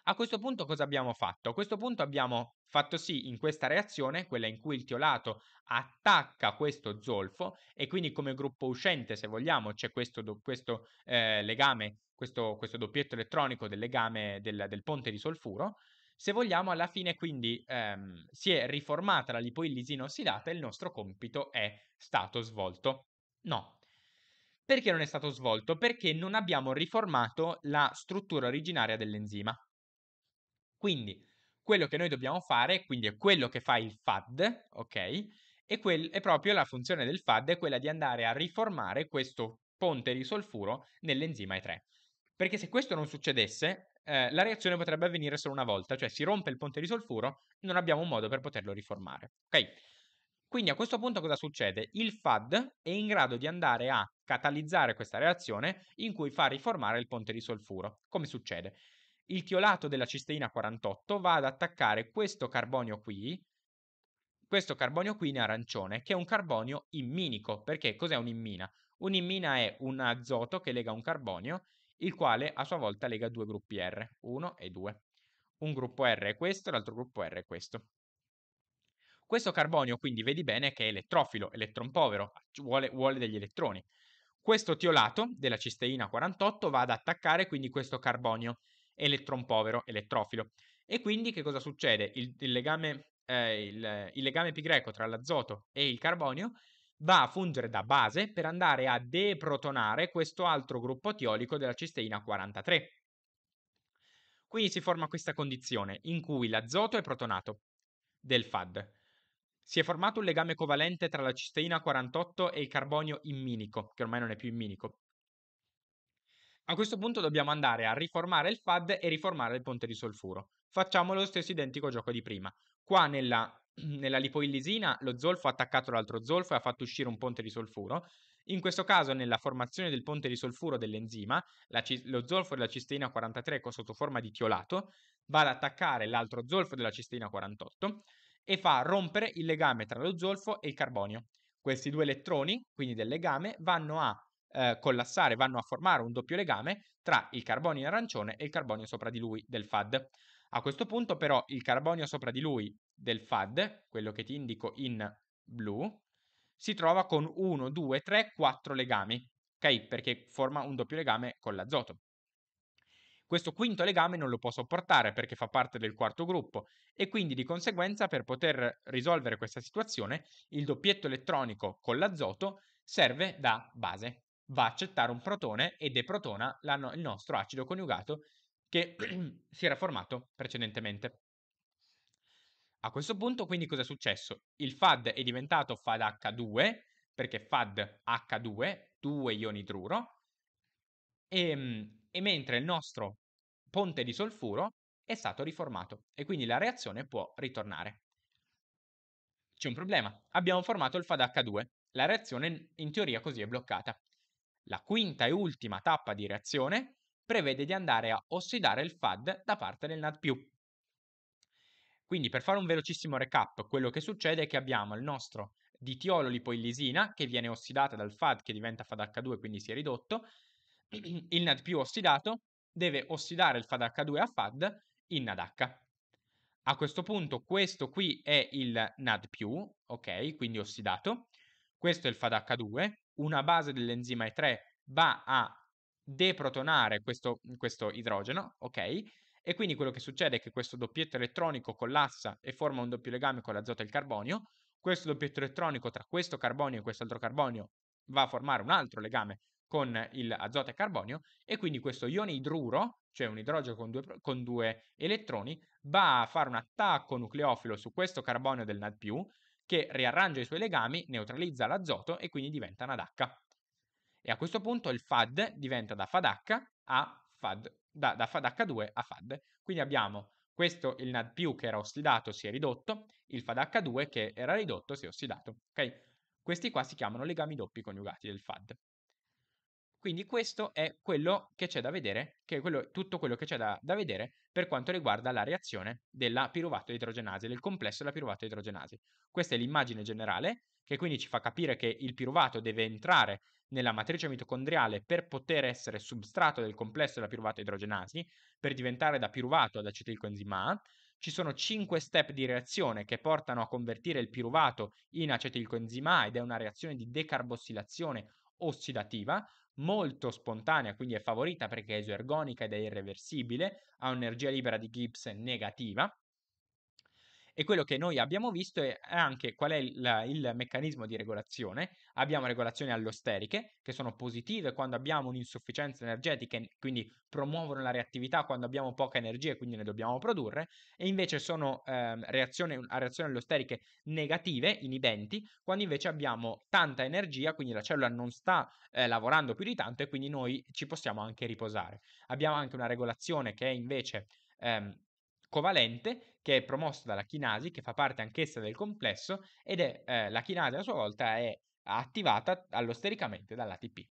A questo punto cosa abbiamo fatto? A questo punto abbiamo fatto sì in questa reazione, quella in cui il tiolato attacca questo zolfo e quindi come gruppo uscente, se vogliamo, c'è questo, questo eh, legame, questo, questo, doppietto elettronico del legame del, del ponte di solfuro se vogliamo, alla fine quindi ehm, si è riformata la lipoillisina ossidata e il nostro compito è stato svolto. No. Perché non è stato svolto? Perché non abbiamo riformato la struttura originaria dell'enzima. Quindi, quello che noi dobbiamo fare, quindi è quello che fa il FAD, ok? E, quel, e proprio la funzione del FAD è quella di andare a riformare questo ponte di solfuro nell'enzima E3. Perché se questo non succedesse, eh, la reazione potrebbe avvenire solo una volta, cioè si rompe il ponte di solfuro, non abbiamo un modo per poterlo riformare. Ok? Quindi a questo punto cosa succede? Il FAD è in grado di andare a catalizzare questa reazione in cui fa riformare il ponte di solfuro. Come succede? Il chiolato della cisteina 48 va ad attaccare questo carbonio qui, questo carbonio qui in arancione, che è un carbonio imminico. Perché cos'è un'immina? Un'immina è un azoto che lega un carbonio il quale a sua volta lega due gruppi R, 1 e 2. Un gruppo R è questo, l'altro gruppo R è questo. Questo carbonio quindi vedi bene che è elettrofilo, elettronpovero, vuole, vuole degli elettroni. Questo tiolato della cisteina 48 va ad attaccare quindi questo carbonio elettron povero, elettrofilo. E quindi che cosa succede? Il, il legame, eh, il, il legame pi greco tra l'azoto e il carbonio va a fungere da base per andare a deprotonare questo altro gruppo tiolico della cisteina 43. Quindi si forma questa condizione in cui l'azoto è protonato del FAD. Si è formato un legame covalente tra la cisteina 48 e il carbonio imminico, che ormai non è più imminico. A questo punto dobbiamo andare a riformare il FAD e riformare il ponte di solfuro. Facciamo lo stesso identico gioco di prima. Qua nella nella lipoillisina lo zolfo ha attaccato l'altro zolfo e ha fatto uscire un ponte di solfuro. In questo caso, nella formazione del ponte di solfuro dell'enzima, c- lo zolfo della cisteina 43 sotto forma di tiolato va ad attaccare l'altro zolfo della cisteina 48 e fa rompere il legame tra lo zolfo e il carbonio. Questi due elettroni, quindi del legame, vanno a eh, collassare, vanno a formare un doppio legame tra il carbonio in arancione e il carbonio sopra di lui del FAD. A questo punto però il carbonio sopra di lui del FAD, quello che ti indico in blu, si trova con 1, 2, 3, 4 legami, ok? Perché forma un doppio legame con l'azoto. Questo quinto legame non lo può sopportare perché fa parte del quarto gruppo e quindi di conseguenza per poter risolvere questa situazione il doppietto elettronico con l'azoto serve da base. Va a accettare un protone e deprotona il nostro acido coniugato che *clears throat* si era formato precedentemente. A questo punto, quindi, cosa è successo? Il FAD è diventato FAD-H2, perché FAD-H2, 2 ionidruro, e, ehm, e mentre il nostro ponte di solfuro è stato riformato e quindi la reazione può ritornare. C'è un problema, abbiamo formato il FAD-H2, la reazione in teoria così è bloccata. La quinta e ultima tappa di reazione prevede di andare a ossidare il FAD da parte del NAD+. Quindi per fare un velocissimo recap, quello che succede è che abbiamo il nostro ditiolo lipoillisina che viene ossidata dal FAD che diventa FADH2 quindi si è ridotto, il NAD ossidato deve ossidare il FADH2 a FAD in NADH. A questo punto questo qui è il NAD ok, quindi ossidato, questo è il FADH2, una base dell'enzima E3 va a deprotonare questo, questo idrogeno, ok? E quindi quello che succede è che questo doppietto elettronico collassa e forma un doppio legame con l'azoto e il carbonio. Questo doppietto elettronico tra questo carbonio e quest'altro carbonio va a formare un altro legame con l'azoto azoto e carbonio e quindi questo ione idruro, cioè un idrogeno con due, con due elettroni, va a fare un attacco nucleofilo su questo carbonio del NAD+, che riarrangia i suoi legami, neutralizza l'azoto e quindi diventa una NADH. E a questo punto il FAD diventa da FADH a FAD, da, da FADH2 a FAD. Quindi abbiamo questo il NAD più che era ossidato si è ridotto, il FADH2 che era ridotto si è ossidato. Okay? Questi qua si chiamano legami doppi coniugati del FAD. Quindi questo è quello che c'è da vedere, che è quello, tutto quello che c'è da, da, vedere per quanto riguarda la reazione della piruvato idrogenasi, del complesso della piruvato idrogenasi. Questa è l'immagine generale che quindi ci fa capire che il piruvato deve entrare nella matrice mitocondriale per poter essere substrato del complesso della piruvato idrogenasi, per diventare da piruvato ad acetilcoenzima A. Ci sono 5 step di reazione che portano a convertire il piruvato in acetilcoenzima A ed è una reazione di decarbossilazione ossidativa, molto spontanea, quindi è favorita perché è esergonica ed è irreversibile, ha un'energia libera di Gibbs negativa, e quello che noi abbiamo visto è anche qual è il, il meccanismo di regolazione. Abbiamo regolazioni allosteriche, che sono positive quando abbiamo un'insufficienza energetica, quindi promuovono la reattività quando abbiamo poca energia e quindi ne dobbiamo produrre, e invece sono eh, reazioni, reazioni allosteriche negative, inibenti, quando invece abbiamo tanta energia, quindi la cellula non sta eh, lavorando più di tanto e quindi noi ci possiamo anche riposare. Abbiamo anche una regolazione che è invece ehm, covalente che è promosso dalla chinasi, che fa parte anch'essa del complesso, ed è eh, la chinasi a sua volta è attivata allostericamente dall'ATP.